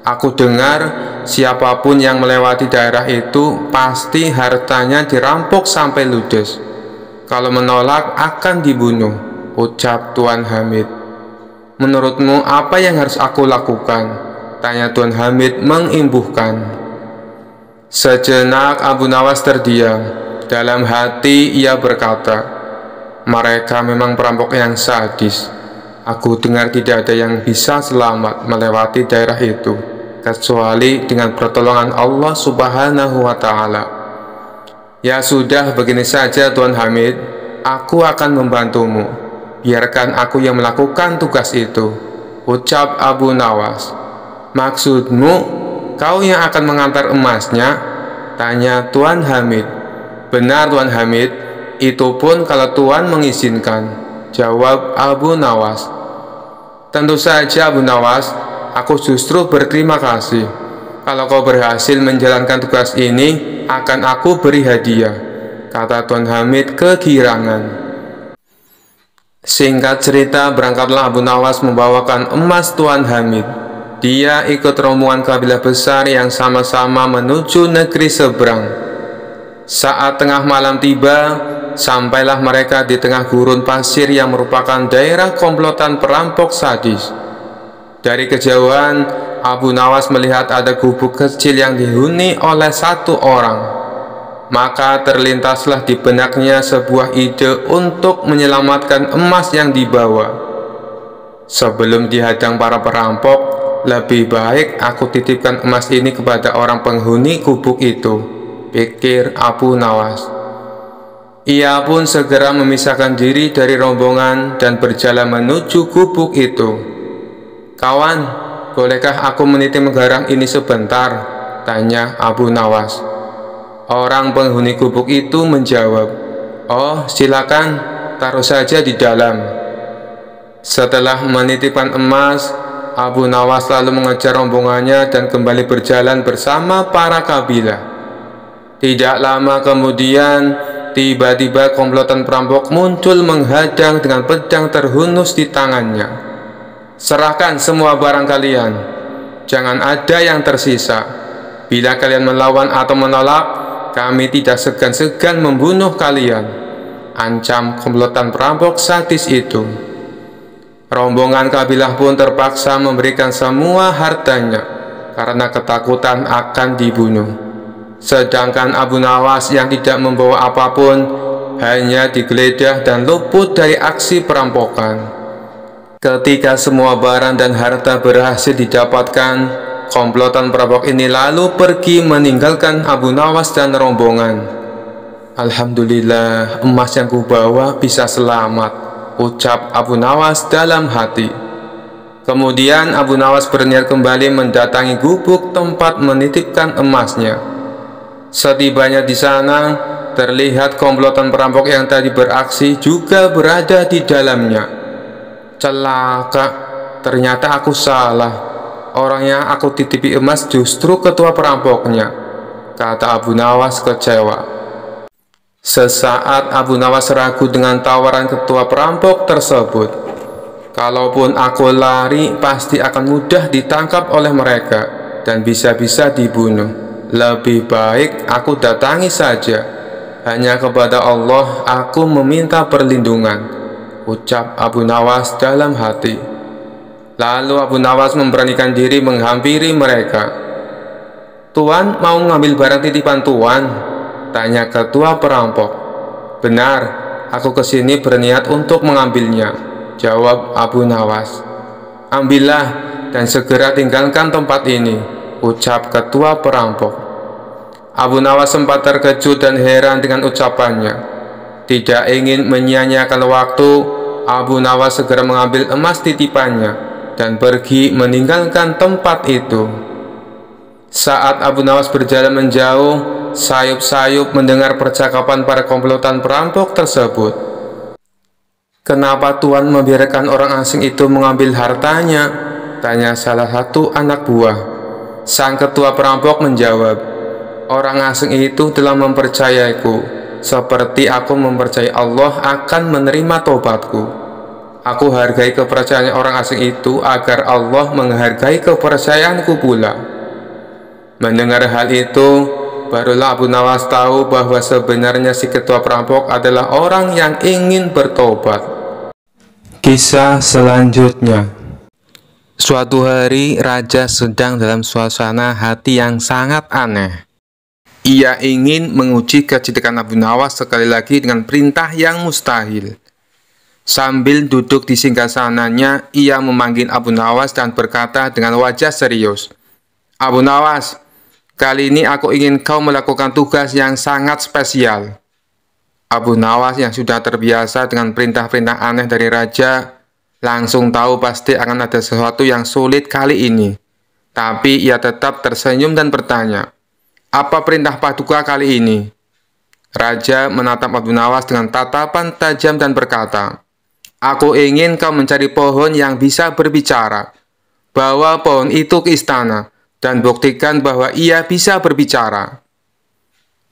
Aku dengar siapapun yang melewati daerah itu pasti hartanya dirampok sampai ludes. Kalau menolak akan dibunuh, ucap Tuan Hamid. Menurutmu apa yang harus aku lakukan? Tanya Tuan Hamid mengimbuhkan. Sejenak Abu Nawas terdiam. Dalam hati ia berkata, mereka memang perampok yang sadis. Aku dengar tidak ada yang bisa selamat melewati daerah itu, kecuali dengan pertolongan Allah Subhanahu wa Ta'ala. Ya sudah, begini saja, Tuan Hamid. Aku akan membantumu. Biarkan aku yang melakukan tugas itu, ucap Abu Nawas. Maksudmu kau yang akan mengantar emasnya? Tanya Tuan Hamid. Benar Tuan Hamid, itu pun kalau Tuan mengizinkan. Jawab Abu Nawas. Tentu saja Abu Nawas, aku justru berterima kasih. Kalau kau berhasil menjalankan tugas ini, akan aku beri hadiah. Kata Tuan Hamid kegirangan. Singkat cerita, berangkatlah Abu Nawas membawakan emas Tuan Hamid. Dia ikut rombongan kabilah besar yang sama-sama menuju negeri seberang. Saat tengah malam tiba, sampailah mereka di tengah gurun pasir yang merupakan daerah komplotan perampok sadis. Dari kejauhan, Abu Nawas melihat ada gubuk kecil yang dihuni oleh satu orang maka terlintaslah di benaknya sebuah ide untuk menyelamatkan emas yang dibawa. Sebelum dihadang para perampok, lebih baik aku titipkan emas ini kepada orang penghuni kubuk itu, pikir Abu Nawas. Ia pun segera memisahkan diri dari rombongan dan berjalan menuju kubuk itu. Kawan, bolehkah aku menitip garang ini sebentar? Tanya Abu Nawas. Orang penghuni kubuk itu menjawab, Oh, silakan, taruh saja di dalam. Setelah menitipkan emas, Abu Nawas lalu mengejar rombongannya dan kembali berjalan bersama para kabilah. Tidak lama kemudian, tiba-tiba komplotan perampok muncul menghadang dengan pedang terhunus di tangannya. Serahkan semua barang kalian, jangan ada yang tersisa. Bila kalian melawan atau menolak, kami tidak segan-segan membunuh kalian. Ancam komplotan perampok sadis itu. Rombongan kabilah pun terpaksa memberikan semua hartanya karena ketakutan akan dibunuh. Sedangkan Abu Nawas yang tidak membawa apapun hanya digeledah dan luput dari aksi perampokan. Ketika semua barang dan harta berhasil didapatkan, komplotan perampok ini lalu pergi meninggalkan Abu Nawas dan rombongan. Alhamdulillah, emas yang kubawa bisa selamat ucap Abu Nawas dalam hati. Kemudian Abu Nawas berniat kembali mendatangi gubuk tempat menitipkan emasnya. Setibanya di sana, terlihat komplotan perampok yang tadi beraksi juga berada di dalamnya. Celaka, ternyata aku salah. Orang yang aku titipi emas justru ketua perampoknya, kata Abu Nawas kecewa. Sesaat Abu Nawas ragu dengan tawaran ketua perampok tersebut. Kalaupun aku lari, pasti akan mudah ditangkap oleh mereka dan bisa-bisa dibunuh. Lebih baik aku datangi saja. Hanya kepada Allah aku meminta perlindungan, ucap Abu Nawas dalam hati. Lalu Abu Nawas memberanikan diri menghampiri mereka. Tuan mau ngambil barang titipan Tuan, Tanya ketua perampok. Benar, aku kesini berniat untuk mengambilnya. Jawab Abu Nawas. Ambillah dan segera tinggalkan tempat ini. Ucap ketua perampok. Abu Nawas sempat terkejut dan heran dengan ucapannya. Tidak ingin menyia-nyiakan waktu, Abu Nawas segera mengambil emas titipannya dan pergi meninggalkan tempat itu. Saat Abu Nawas berjalan menjauh, sayup-sayup mendengar percakapan para komplotan perampok tersebut. Kenapa Tuhan membiarkan orang asing itu mengambil hartanya? Tanya salah satu anak buah. Sang ketua perampok menjawab, Orang asing itu telah mempercayaiku, seperti aku mempercayai Allah akan menerima tobatku. Aku hargai kepercayaan orang asing itu agar Allah menghargai kepercayaanku pula. Mendengar hal itu, barulah Abu Nawas tahu bahwa sebenarnya si ketua perampok adalah orang yang ingin bertobat. Kisah selanjutnya Suatu hari, Raja sedang dalam suasana hati yang sangat aneh. Ia ingin menguji kecintaan Abu Nawas sekali lagi dengan perintah yang mustahil. Sambil duduk di singgasananya, ia memanggil Abu Nawas dan berkata dengan wajah serius, Abu Nawas, Kali ini aku ingin kau melakukan tugas yang sangat spesial. Abu Nawas yang sudah terbiasa dengan perintah-perintah aneh dari raja, langsung tahu pasti akan ada sesuatu yang sulit kali ini. Tapi ia tetap tersenyum dan bertanya, apa perintah paduka kali ini? Raja menatap Abu Nawas dengan tatapan tajam dan berkata, Aku ingin kau mencari pohon yang bisa berbicara. Bawa pohon itu ke istana dan buktikan bahwa ia bisa berbicara.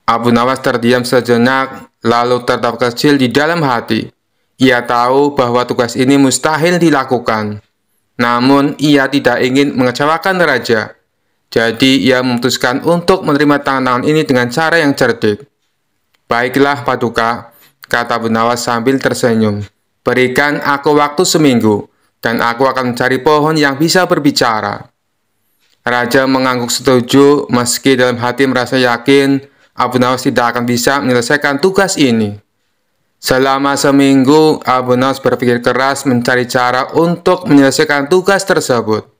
Abu Nawas terdiam sejenak, lalu tertawa kecil di dalam hati. Ia tahu bahwa tugas ini mustahil dilakukan. Namun, ia tidak ingin mengecewakan raja. Jadi, ia memutuskan untuk menerima tantangan ini dengan cara yang cerdik. Baiklah, Paduka, kata Abu Nawas sambil tersenyum. Berikan aku waktu seminggu, dan aku akan mencari pohon yang bisa berbicara. Raja mengangguk setuju meski dalam hati merasa yakin Abu Nawas tidak akan bisa menyelesaikan tugas ini. Selama seminggu, Abu Nawas berpikir keras mencari cara untuk menyelesaikan tugas tersebut.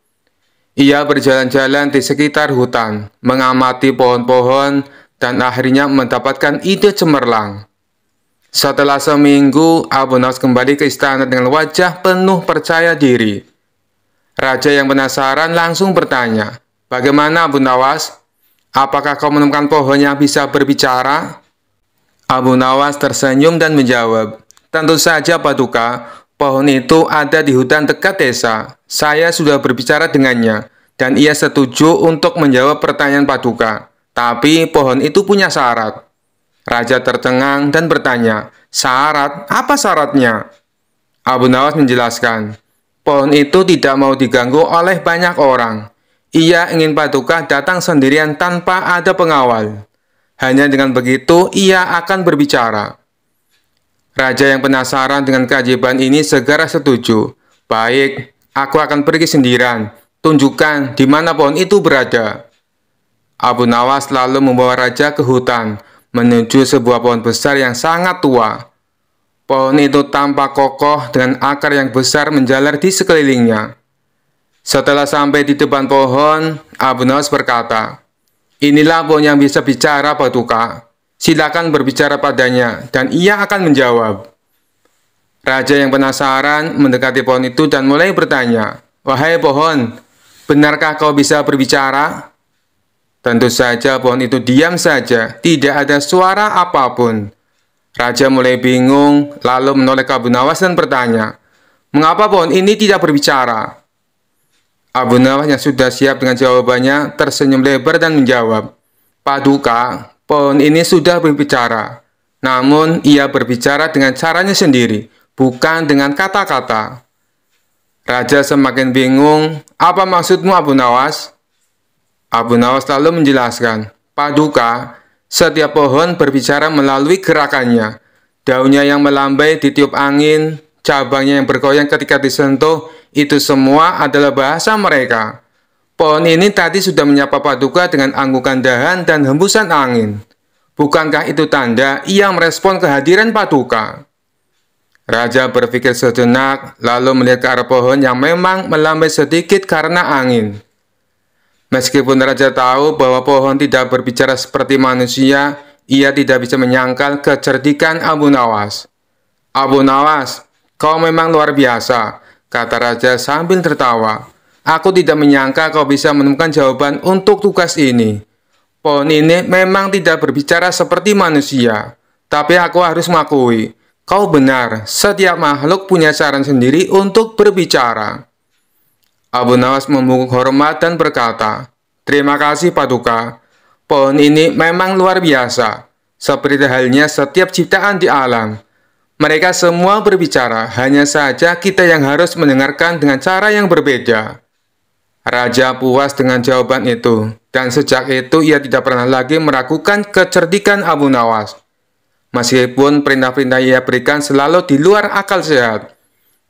Ia berjalan-jalan di sekitar hutan, mengamati pohon-pohon, dan akhirnya mendapatkan ide cemerlang. Setelah seminggu, Abu Nawas kembali ke istana dengan wajah penuh percaya diri. Raja yang penasaran langsung bertanya, Bagaimana Abu Nawas? Apakah kau menemukan pohon yang bisa berbicara? Abu Nawas tersenyum dan menjawab, Tentu saja Paduka, pohon itu ada di hutan dekat desa. Saya sudah berbicara dengannya, dan ia setuju untuk menjawab pertanyaan Paduka. Tapi pohon itu punya syarat. Raja tercengang dan bertanya, Syarat? Apa syaratnya? Abu Nawas menjelaskan, Pohon itu tidak mau diganggu oleh banyak orang. Ia ingin Paduka datang sendirian tanpa ada pengawal. Hanya dengan begitu ia akan berbicara. Raja yang penasaran dengan keajaiban ini segera setuju. Baik, aku akan pergi sendirian. Tunjukkan di mana pohon itu berada. Abu Nawas lalu membawa raja ke hutan, menuju sebuah pohon besar yang sangat tua. Pohon itu tampak kokoh dengan akar yang besar menjalar di sekelilingnya. Setelah sampai di depan pohon, Abu Nawas berkata, Inilah pohon yang bisa bicara Batuka. Silakan berbicara padanya, dan ia akan menjawab. Raja yang penasaran mendekati pohon itu dan mulai bertanya, Wahai pohon, benarkah kau bisa berbicara? Tentu saja pohon itu diam saja, tidak ada suara apapun. Raja mulai bingung, lalu menoleh ke Abu Nawas dan bertanya, Mengapa pohon ini tidak berbicara? Abu Nawas yang sudah siap dengan jawabannya tersenyum lebar dan menjawab, Paduka, pohon ini sudah berbicara. Namun, ia berbicara dengan caranya sendiri, bukan dengan kata-kata. Raja semakin bingung, apa maksudmu Abu Nawas? Abu Nawas lalu menjelaskan, Paduka, setiap pohon berbicara melalui gerakannya. Daunnya yang melambai ditiup angin, cabangnya yang bergoyang ketika disentuh, itu semua adalah bahasa mereka. Pohon ini tadi sudah menyapa Paduka dengan anggukan dahan dan hembusan angin. Bukankah itu tanda ia merespon kehadiran Paduka? Raja berpikir sejenak, lalu melihat ke arah pohon yang memang melambai sedikit karena angin. Meskipun raja tahu bahwa pohon tidak berbicara seperti manusia, ia tidak bisa menyangkal kecerdikan Abu Nawas. Abu Nawas, kau memang luar biasa, kata raja sambil tertawa. Aku tidak menyangka kau bisa menemukan jawaban untuk tugas ini. Pohon ini memang tidak berbicara seperti manusia, tapi aku harus mengakui, kau benar, setiap makhluk punya saran sendiri untuk berbicara. Abu Nawas membungkuk hormat dan berkata, Terima kasih Paduka, pohon ini memang luar biasa, seperti halnya setiap ciptaan di alam. Mereka semua berbicara, hanya saja kita yang harus mendengarkan dengan cara yang berbeda. Raja puas dengan jawaban itu, dan sejak itu ia tidak pernah lagi meragukan kecerdikan Abu Nawas. Meskipun perintah-perintah ia berikan selalu di luar akal sehat,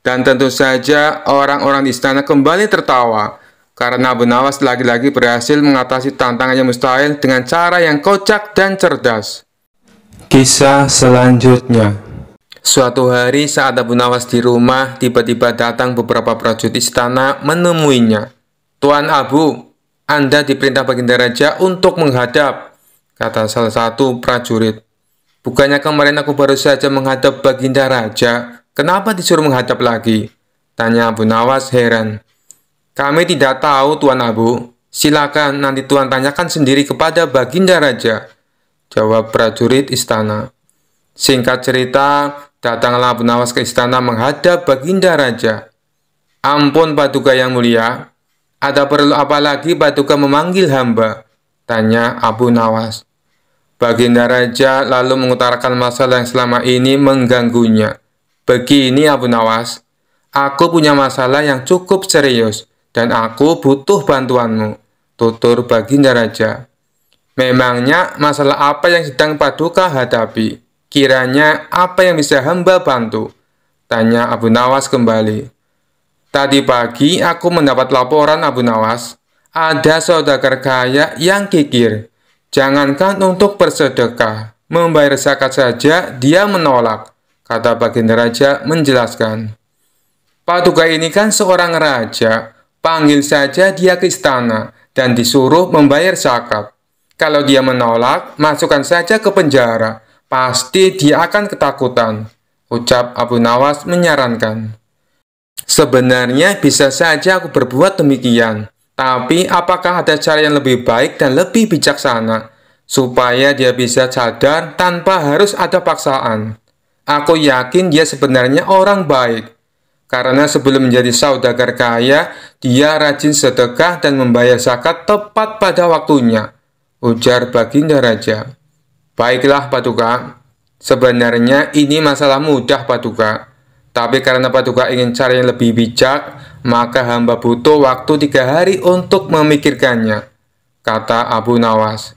dan tentu saja orang-orang di istana kembali tertawa karena Abu Nawas lagi-lagi berhasil mengatasi tantangan yang mustahil dengan cara yang kocak dan cerdas. Kisah selanjutnya Suatu hari saat Abu Nawas di rumah, tiba-tiba datang beberapa prajurit istana menemuinya. Tuan Abu, Anda diperintah Baginda Raja untuk menghadap, kata salah satu prajurit. Bukannya kemarin aku baru saja menghadap Baginda Raja, Kenapa disuruh menghadap lagi? Tanya Abu Nawas heran. Kami tidak tahu, Tuan Abu. Silakan nanti Tuan tanyakan sendiri kepada Baginda Raja. Jawab prajurit istana. Singkat cerita, datanglah Abu Nawas ke istana menghadap Baginda Raja. Ampun Paduka yang mulia, ada perlu apa lagi Paduka memanggil hamba? Tanya Abu Nawas. Baginda Raja lalu mengutarakan masalah yang selama ini mengganggunya. Begini Abu Nawas, aku punya masalah yang cukup serius dan aku butuh bantuanmu, tutur Baginda Raja. Memangnya masalah apa yang sedang Paduka hadapi? Kiranya apa yang bisa hamba bantu? Tanya Abu Nawas kembali. Tadi pagi aku mendapat laporan Abu Nawas, ada saudagar kaya yang kikir. Jangankan untuk bersedekah, membayar zakat saja dia menolak. Kata Baginda Raja menjelaskan, Paduka ini kan seorang raja, panggil saja dia ke istana dan disuruh membayar zakat. Kalau dia menolak, masukkan saja ke penjara, pasti dia akan ketakutan, ucap Abu Nawas menyarankan. Sebenarnya bisa saja aku berbuat demikian, tapi apakah ada cara yang lebih baik dan lebih bijaksana, supaya dia bisa sadar tanpa harus ada paksaan? Aku yakin dia sebenarnya orang baik. Karena sebelum menjadi saudagar kaya, dia rajin sedekah dan membayar zakat tepat pada waktunya. Ujar Baginda Raja. Baiklah, Paduka. Sebenarnya ini masalah mudah, Paduka. Tapi karena Paduka ingin cari yang lebih bijak, maka hamba butuh waktu tiga hari untuk memikirkannya, kata Abu Nawas.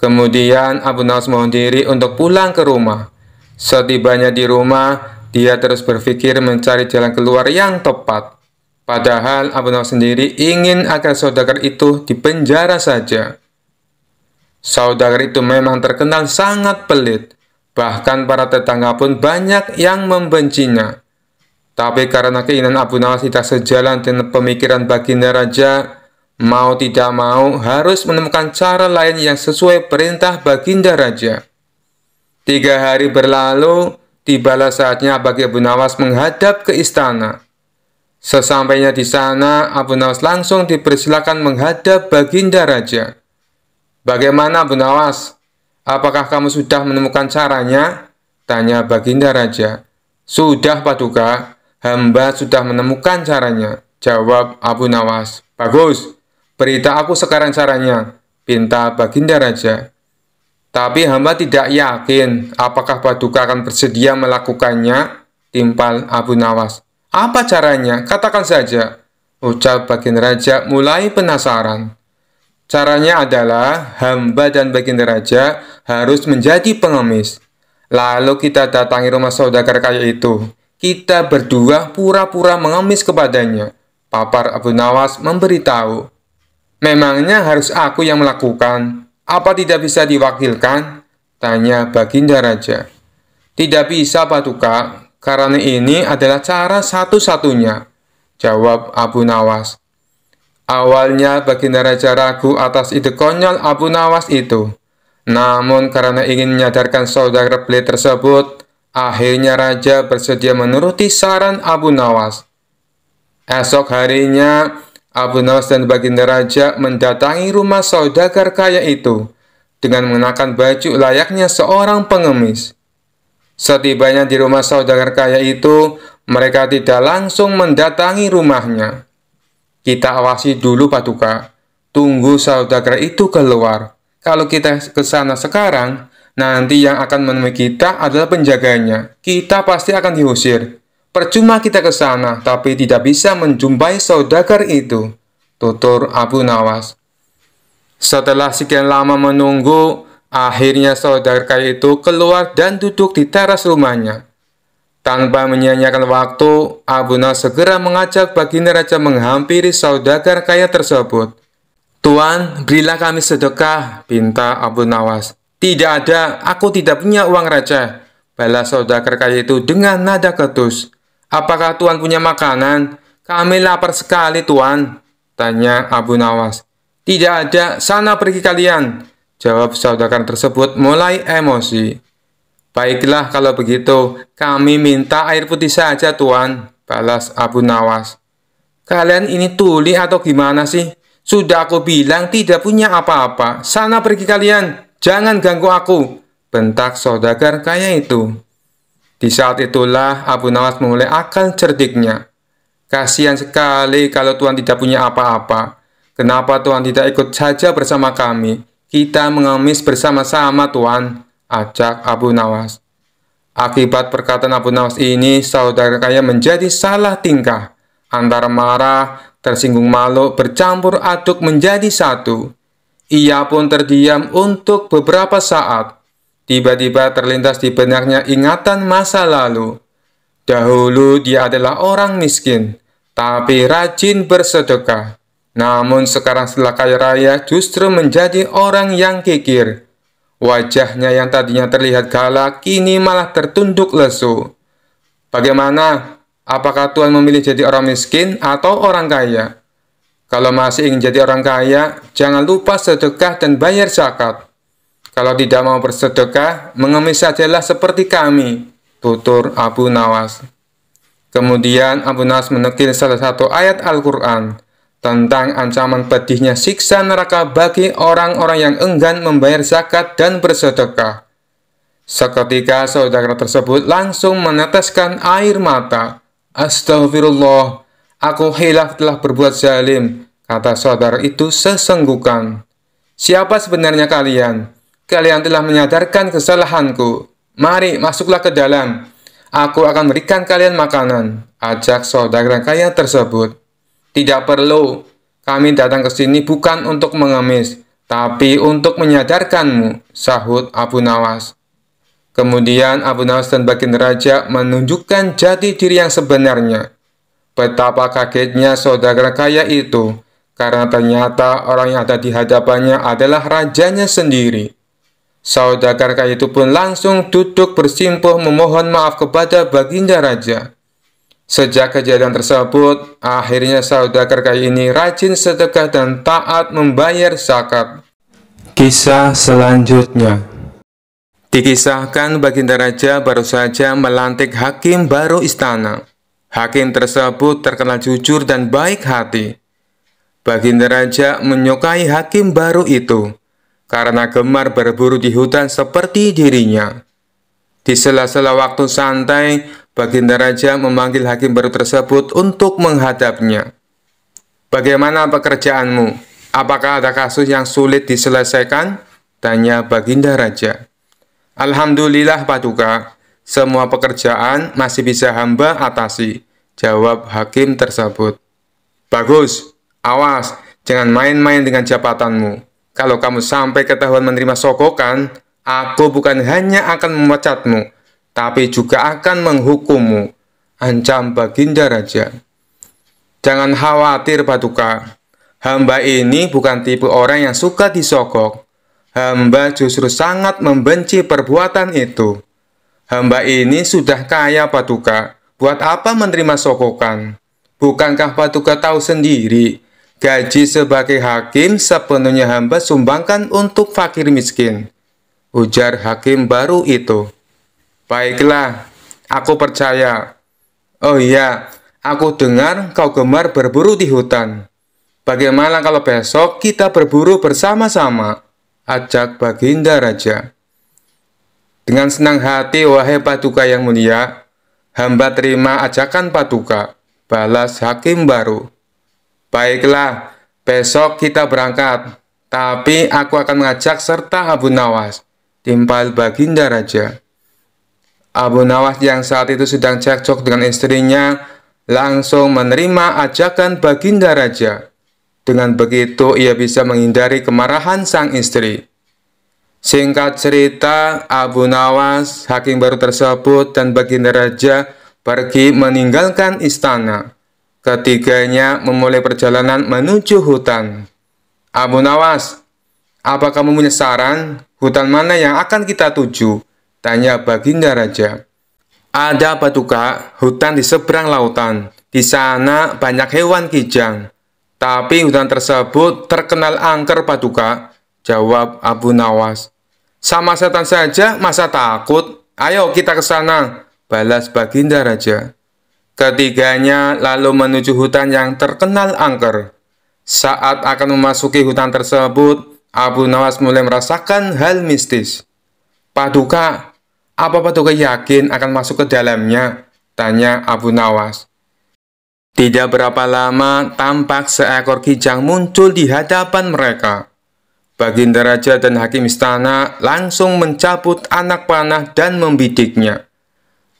Kemudian Abu Nawas mohon diri untuk pulang ke rumah. Setibanya di rumah, dia terus berpikir mencari jalan keluar yang tepat. Padahal Abu Nawas sendiri ingin agar saudagar itu dipenjara saja. Saudagar itu memang terkenal sangat pelit. Bahkan para tetangga pun banyak yang membencinya. Tapi karena keinginan Abu Nawas tidak sejalan dengan pemikiran baginda raja, mau tidak mau harus menemukan cara lain yang sesuai perintah baginda raja. Tiga hari berlalu, tibalah saatnya bagi Abu Nawas menghadap ke istana. Sesampainya di sana, Abu Nawas langsung dipersilakan menghadap Baginda Raja. Bagaimana Abu Nawas? Apakah kamu sudah menemukan caranya? Tanya Baginda Raja. Sudah Paduka, hamba sudah menemukan caranya. Jawab Abu Nawas. Bagus, berita aku sekarang caranya. Pinta Baginda Raja. Tapi hamba tidak yakin apakah Paduka akan bersedia melakukannya, timpal Abu Nawas. Apa caranya? Katakan saja. Ucap Baginda Raja mulai penasaran. Caranya adalah hamba dan Baginda Raja harus menjadi pengemis. Lalu kita datangi rumah saudagar kaya itu. Kita berdua pura-pura mengemis kepadanya. Papar Abu Nawas memberitahu. Memangnya harus aku yang melakukan, apa tidak bisa diwakilkan? Tanya Baginda Raja. Tidak bisa, Paduka, karena ini adalah cara satu-satunya. Jawab Abu Nawas. Awalnya Baginda Raja ragu atas ide konyol Abu Nawas itu. Namun karena ingin menyadarkan saudara Blade tersebut, akhirnya Raja bersedia menuruti saran Abu Nawas. Esok harinya, Abu Nawas dan Baginda Raja mendatangi rumah saudagar kaya itu dengan mengenakan baju layaknya seorang pengemis. Setibanya di rumah saudagar kaya itu, mereka tidak langsung mendatangi rumahnya. Kita awasi dulu patuka, tunggu saudagar itu keluar. Kalau kita ke sana sekarang, nanti yang akan menemui kita adalah penjaganya. Kita pasti akan diusir. Percuma kita ke sana, tapi tidak bisa menjumpai saudagar itu, tutur Abu Nawas. Setelah sekian lama menunggu, akhirnya saudagar itu keluar dan duduk di teras rumahnya. Tanpa menyanyikan waktu, Abu Nawas segera mengajak Baginda Raja menghampiri saudagar kaya tersebut. Tuan, berilah kami sedekah, pinta Abu Nawas. Tidak ada, aku tidak punya uang raja. Balas saudagar kaya itu dengan nada ketus. Apakah Tuhan punya makanan? Kami lapar sekali, Tuhan. Tanya Abu Nawas. Tidak ada, sana pergi kalian. Jawab saudagar tersebut mulai emosi. Baiklah kalau begitu, kami minta air putih saja, Tuan. Balas Abu Nawas. Kalian ini tuli atau gimana sih? Sudah aku bilang tidak punya apa-apa. Sana pergi kalian. Jangan ganggu aku. Bentak saudagar kaya itu. Di saat itulah Abu Nawas memulai akal cerdiknya. Kasihan sekali kalau Tuhan tidak punya apa-apa. Kenapa Tuhan tidak ikut saja bersama kami? Kita mengemis bersama-sama Tuhan, Ajak Abu Nawas. Akibat perkataan Abu Nawas ini, saudara kaya menjadi salah tingkah. Antara marah, tersinggung malu, bercampur aduk menjadi satu. Ia pun terdiam untuk beberapa saat. Tiba-tiba terlintas di benaknya ingatan masa lalu. Dahulu dia adalah orang miskin, tapi rajin bersedekah. Namun sekarang setelah kaya raya justru menjadi orang yang kikir. Wajahnya yang tadinya terlihat galak kini malah tertunduk lesu. Bagaimana? Apakah Tuhan memilih jadi orang miskin atau orang kaya? Kalau masih ingin jadi orang kaya, jangan lupa sedekah dan bayar zakat. Kalau tidak mau bersedekah, mengemis sajalah seperti kami, tutur Abu Nawas. Kemudian Abu Nawas menekil salah satu ayat Al-Quran tentang ancaman pedihnya siksa neraka bagi orang-orang yang enggan membayar zakat dan bersedekah. Seketika saudara tersebut langsung meneteskan air mata. Astagfirullah, aku hilaf telah berbuat zalim, kata saudara itu sesenggukan. Siapa sebenarnya kalian? kalian telah menyadarkan kesalahanku. Mari, masuklah ke dalam. Aku akan berikan kalian makanan. Ajak saudara kaya tersebut. Tidak perlu. Kami datang ke sini bukan untuk mengemis, tapi untuk menyadarkanmu, sahut Abu Nawas. Kemudian Abu Nawas dan Baginda Raja menunjukkan jati diri yang sebenarnya. Betapa kagetnya saudara kaya itu, karena ternyata orang yang ada di hadapannya adalah rajanya sendiri. Saudagar kaya itu pun langsung duduk bersimpuh memohon maaf kepada Baginda Raja. Sejak kejadian tersebut, akhirnya saudagar kaya ini rajin sedekah dan taat membayar zakat. Kisah selanjutnya Dikisahkan Baginda Raja baru saja melantik hakim baru istana. Hakim tersebut terkenal jujur dan baik hati. Baginda Raja menyukai hakim baru itu karena gemar berburu di hutan seperti dirinya. Di sela-sela waktu santai, Baginda Raja memanggil hakim baru tersebut untuk menghadapnya. Bagaimana pekerjaanmu? Apakah ada kasus yang sulit diselesaikan? Tanya Baginda Raja. Alhamdulillah Paduka, semua pekerjaan masih bisa hamba atasi, jawab hakim tersebut. Bagus, awas, jangan main-main dengan jabatanmu. Kalau kamu sampai ketahuan menerima sokokan, aku bukan hanya akan memecatmu, tapi juga akan menghukummu. Ancam Baginda Raja. Jangan khawatir, Batuka. Hamba ini bukan tipe orang yang suka disogok. Hamba justru sangat membenci perbuatan itu. Hamba ini sudah kaya, Batuka. Buat apa menerima sokokan? Bukankah Batuka tahu sendiri Gaji sebagai hakim sepenuhnya hamba sumbangkan untuk fakir miskin. Ujar hakim baru itu. Baiklah, aku percaya. Oh iya, aku dengar kau gemar berburu di hutan. Bagaimana kalau besok kita berburu bersama-sama? Ajak Baginda Raja. Dengan senang hati, wahai Paduka yang mulia, hamba terima ajakan Paduka, balas Hakim Baru. Baiklah, besok kita berangkat. Tapi aku akan mengajak serta Abu Nawas, timpal Baginda Raja. Abu Nawas yang saat itu sedang cekcok dengan istrinya langsung menerima ajakan Baginda Raja. Dengan begitu ia bisa menghindari kemarahan sang istri. Singkat cerita, Abu Nawas, hakim baru tersebut, dan Baginda Raja pergi meninggalkan istana. Ketiganya memulai perjalanan menuju hutan. Abu Nawas, apa kamu punya saran hutan mana yang akan kita tuju? Tanya Baginda Raja. Ada batu hutan di seberang lautan. Di sana banyak hewan kijang. Tapi hutan tersebut terkenal angker paduka, jawab Abu Nawas. Sama setan saja masa takut, ayo kita ke sana, balas Baginda Raja. Ketiganya lalu menuju hutan yang terkenal angker. Saat akan memasuki hutan tersebut, Abu Nawas mulai merasakan hal mistis. Paduka, apa Paduka yakin akan masuk ke dalamnya? Tanya Abu Nawas. Tidak berapa lama, tampak seekor kijang muncul di hadapan mereka. Baginda Raja dan Hakim Istana langsung mencabut anak panah dan membidiknya.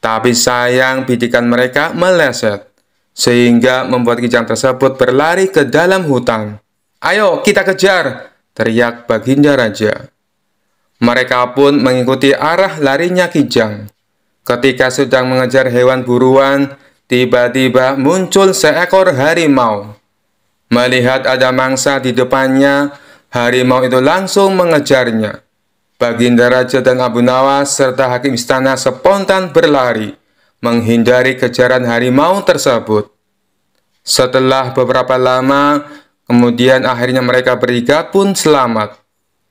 Tapi sayang bidikan mereka meleset, sehingga membuat kijang tersebut berlari ke dalam hutan. Ayo kita kejar, teriak Baginda Raja. Mereka pun mengikuti arah larinya kijang. Ketika sedang mengejar hewan buruan, tiba-tiba muncul seekor harimau. Melihat ada mangsa di depannya, harimau itu langsung mengejarnya. Baginda Raja dan Abu Nawas serta hakim istana spontan berlari, menghindari kejaran harimau tersebut. Setelah beberapa lama, kemudian akhirnya mereka bertiga pun selamat.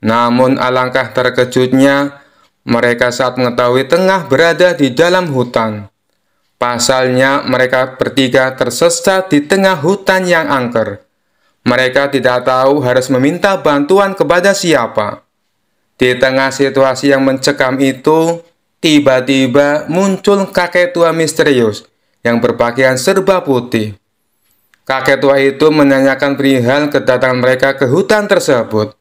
Namun alangkah terkejutnya, mereka saat mengetahui tengah berada di dalam hutan. Pasalnya mereka bertiga tersesat di tengah hutan yang angker. Mereka tidak tahu harus meminta bantuan kepada siapa. Di tengah situasi yang mencekam itu, tiba-tiba muncul kakek tua misterius yang berpakaian serba putih. Kakek tua itu menanyakan perihal kedatangan mereka ke hutan tersebut.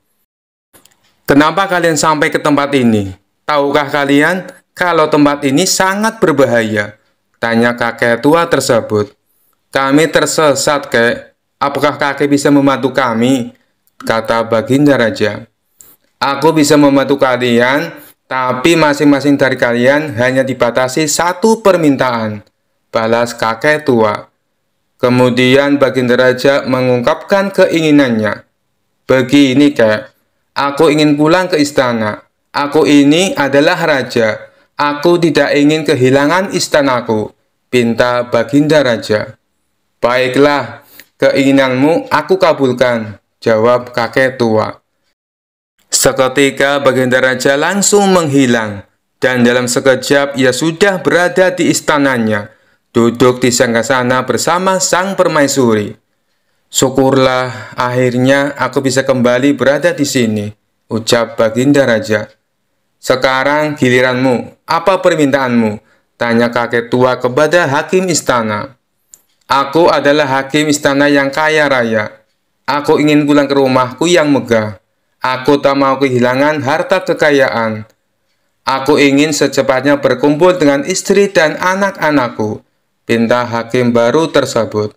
Kenapa kalian sampai ke tempat ini? Tahukah kalian kalau tempat ini sangat berbahaya? Tanya kakek tua tersebut. Kami tersesat, kek. Apakah kakek bisa membantu kami? Kata Baginda Raja. Aku bisa membantu kalian, tapi masing-masing dari kalian hanya dibatasi satu permintaan. Balas kakek tua. Kemudian Baginda Raja mengungkapkan keinginannya. Begini kek, aku ingin pulang ke istana. Aku ini adalah raja. Aku tidak ingin kehilangan istanaku, pinta Baginda Raja. Baiklah, keinginanmu aku kabulkan, jawab kakek tua. Seketika Baginda Raja langsung menghilang, dan dalam sekejap ia sudah berada di istananya, duduk di sana bersama sang permaisuri. Syukurlah, akhirnya aku bisa kembali berada di sini, ucap Baginda Raja. Sekarang giliranmu, apa permintaanmu? Tanya kakek tua kepada hakim istana. Aku adalah hakim istana yang kaya raya. Aku ingin pulang ke rumahku yang megah. Aku tak mau kehilangan harta kekayaan. Aku ingin secepatnya berkumpul dengan istri dan anak-anakku, pinta hakim baru tersebut.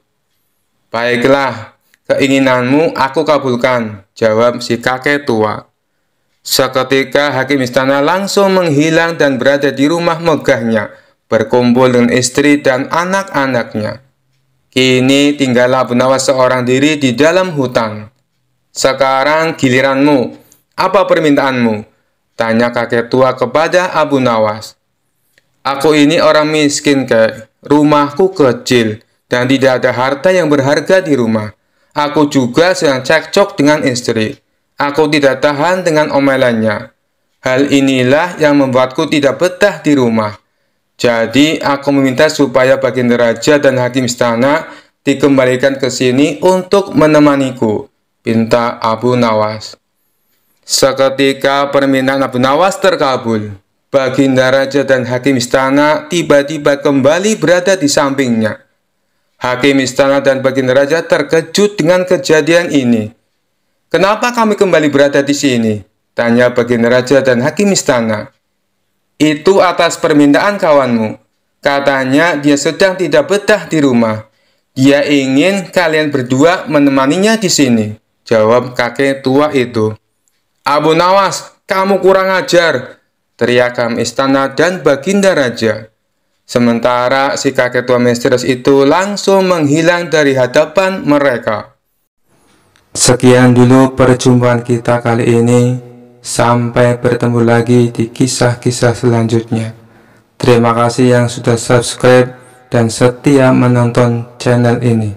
Baiklah, keinginanmu aku kabulkan, jawab si kakek tua. Seketika hakim istana langsung menghilang dan berada di rumah megahnya, berkumpul dengan istri dan anak-anaknya. Kini tinggallah Bunawas seorang diri di dalam hutan. Sekarang giliranmu. Apa permintaanmu? Tanya kakek tua kepada Abu Nawas. Aku ini orang miskin, kek. Rumahku kecil dan tidak ada harta yang berharga di rumah. Aku juga sedang cekcok dengan istri. Aku tidak tahan dengan omelannya. Hal inilah yang membuatku tidak betah di rumah. Jadi aku meminta supaya baginda raja dan hakim istana dikembalikan ke sini untuk menemaniku minta Abu Nawas. Seketika permintaan Abu Nawas terkabul, Baginda Raja dan Hakim Istana tiba-tiba kembali berada di sampingnya. Hakim Istana dan Baginda Raja terkejut dengan kejadian ini. Kenapa kami kembali berada di sini? Tanya Baginda Raja dan Hakim Istana. Itu atas permintaan kawanmu. Katanya dia sedang tidak betah di rumah. Dia ingin kalian berdua menemaninya di sini. Jawab kakek tua itu. Abu Nawas, kamu kurang ajar, teriak kami Istana dan Baginda Raja. Sementara si kakek tua misterius itu langsung menghilang dari hadapan mereka. Sekian dulu perjumpaan kita kali ini. Sampai bertemu lagi di kisah-kisah selanjutnya. Terima kasih yang sudah subscribe dan setia menonton channel ini.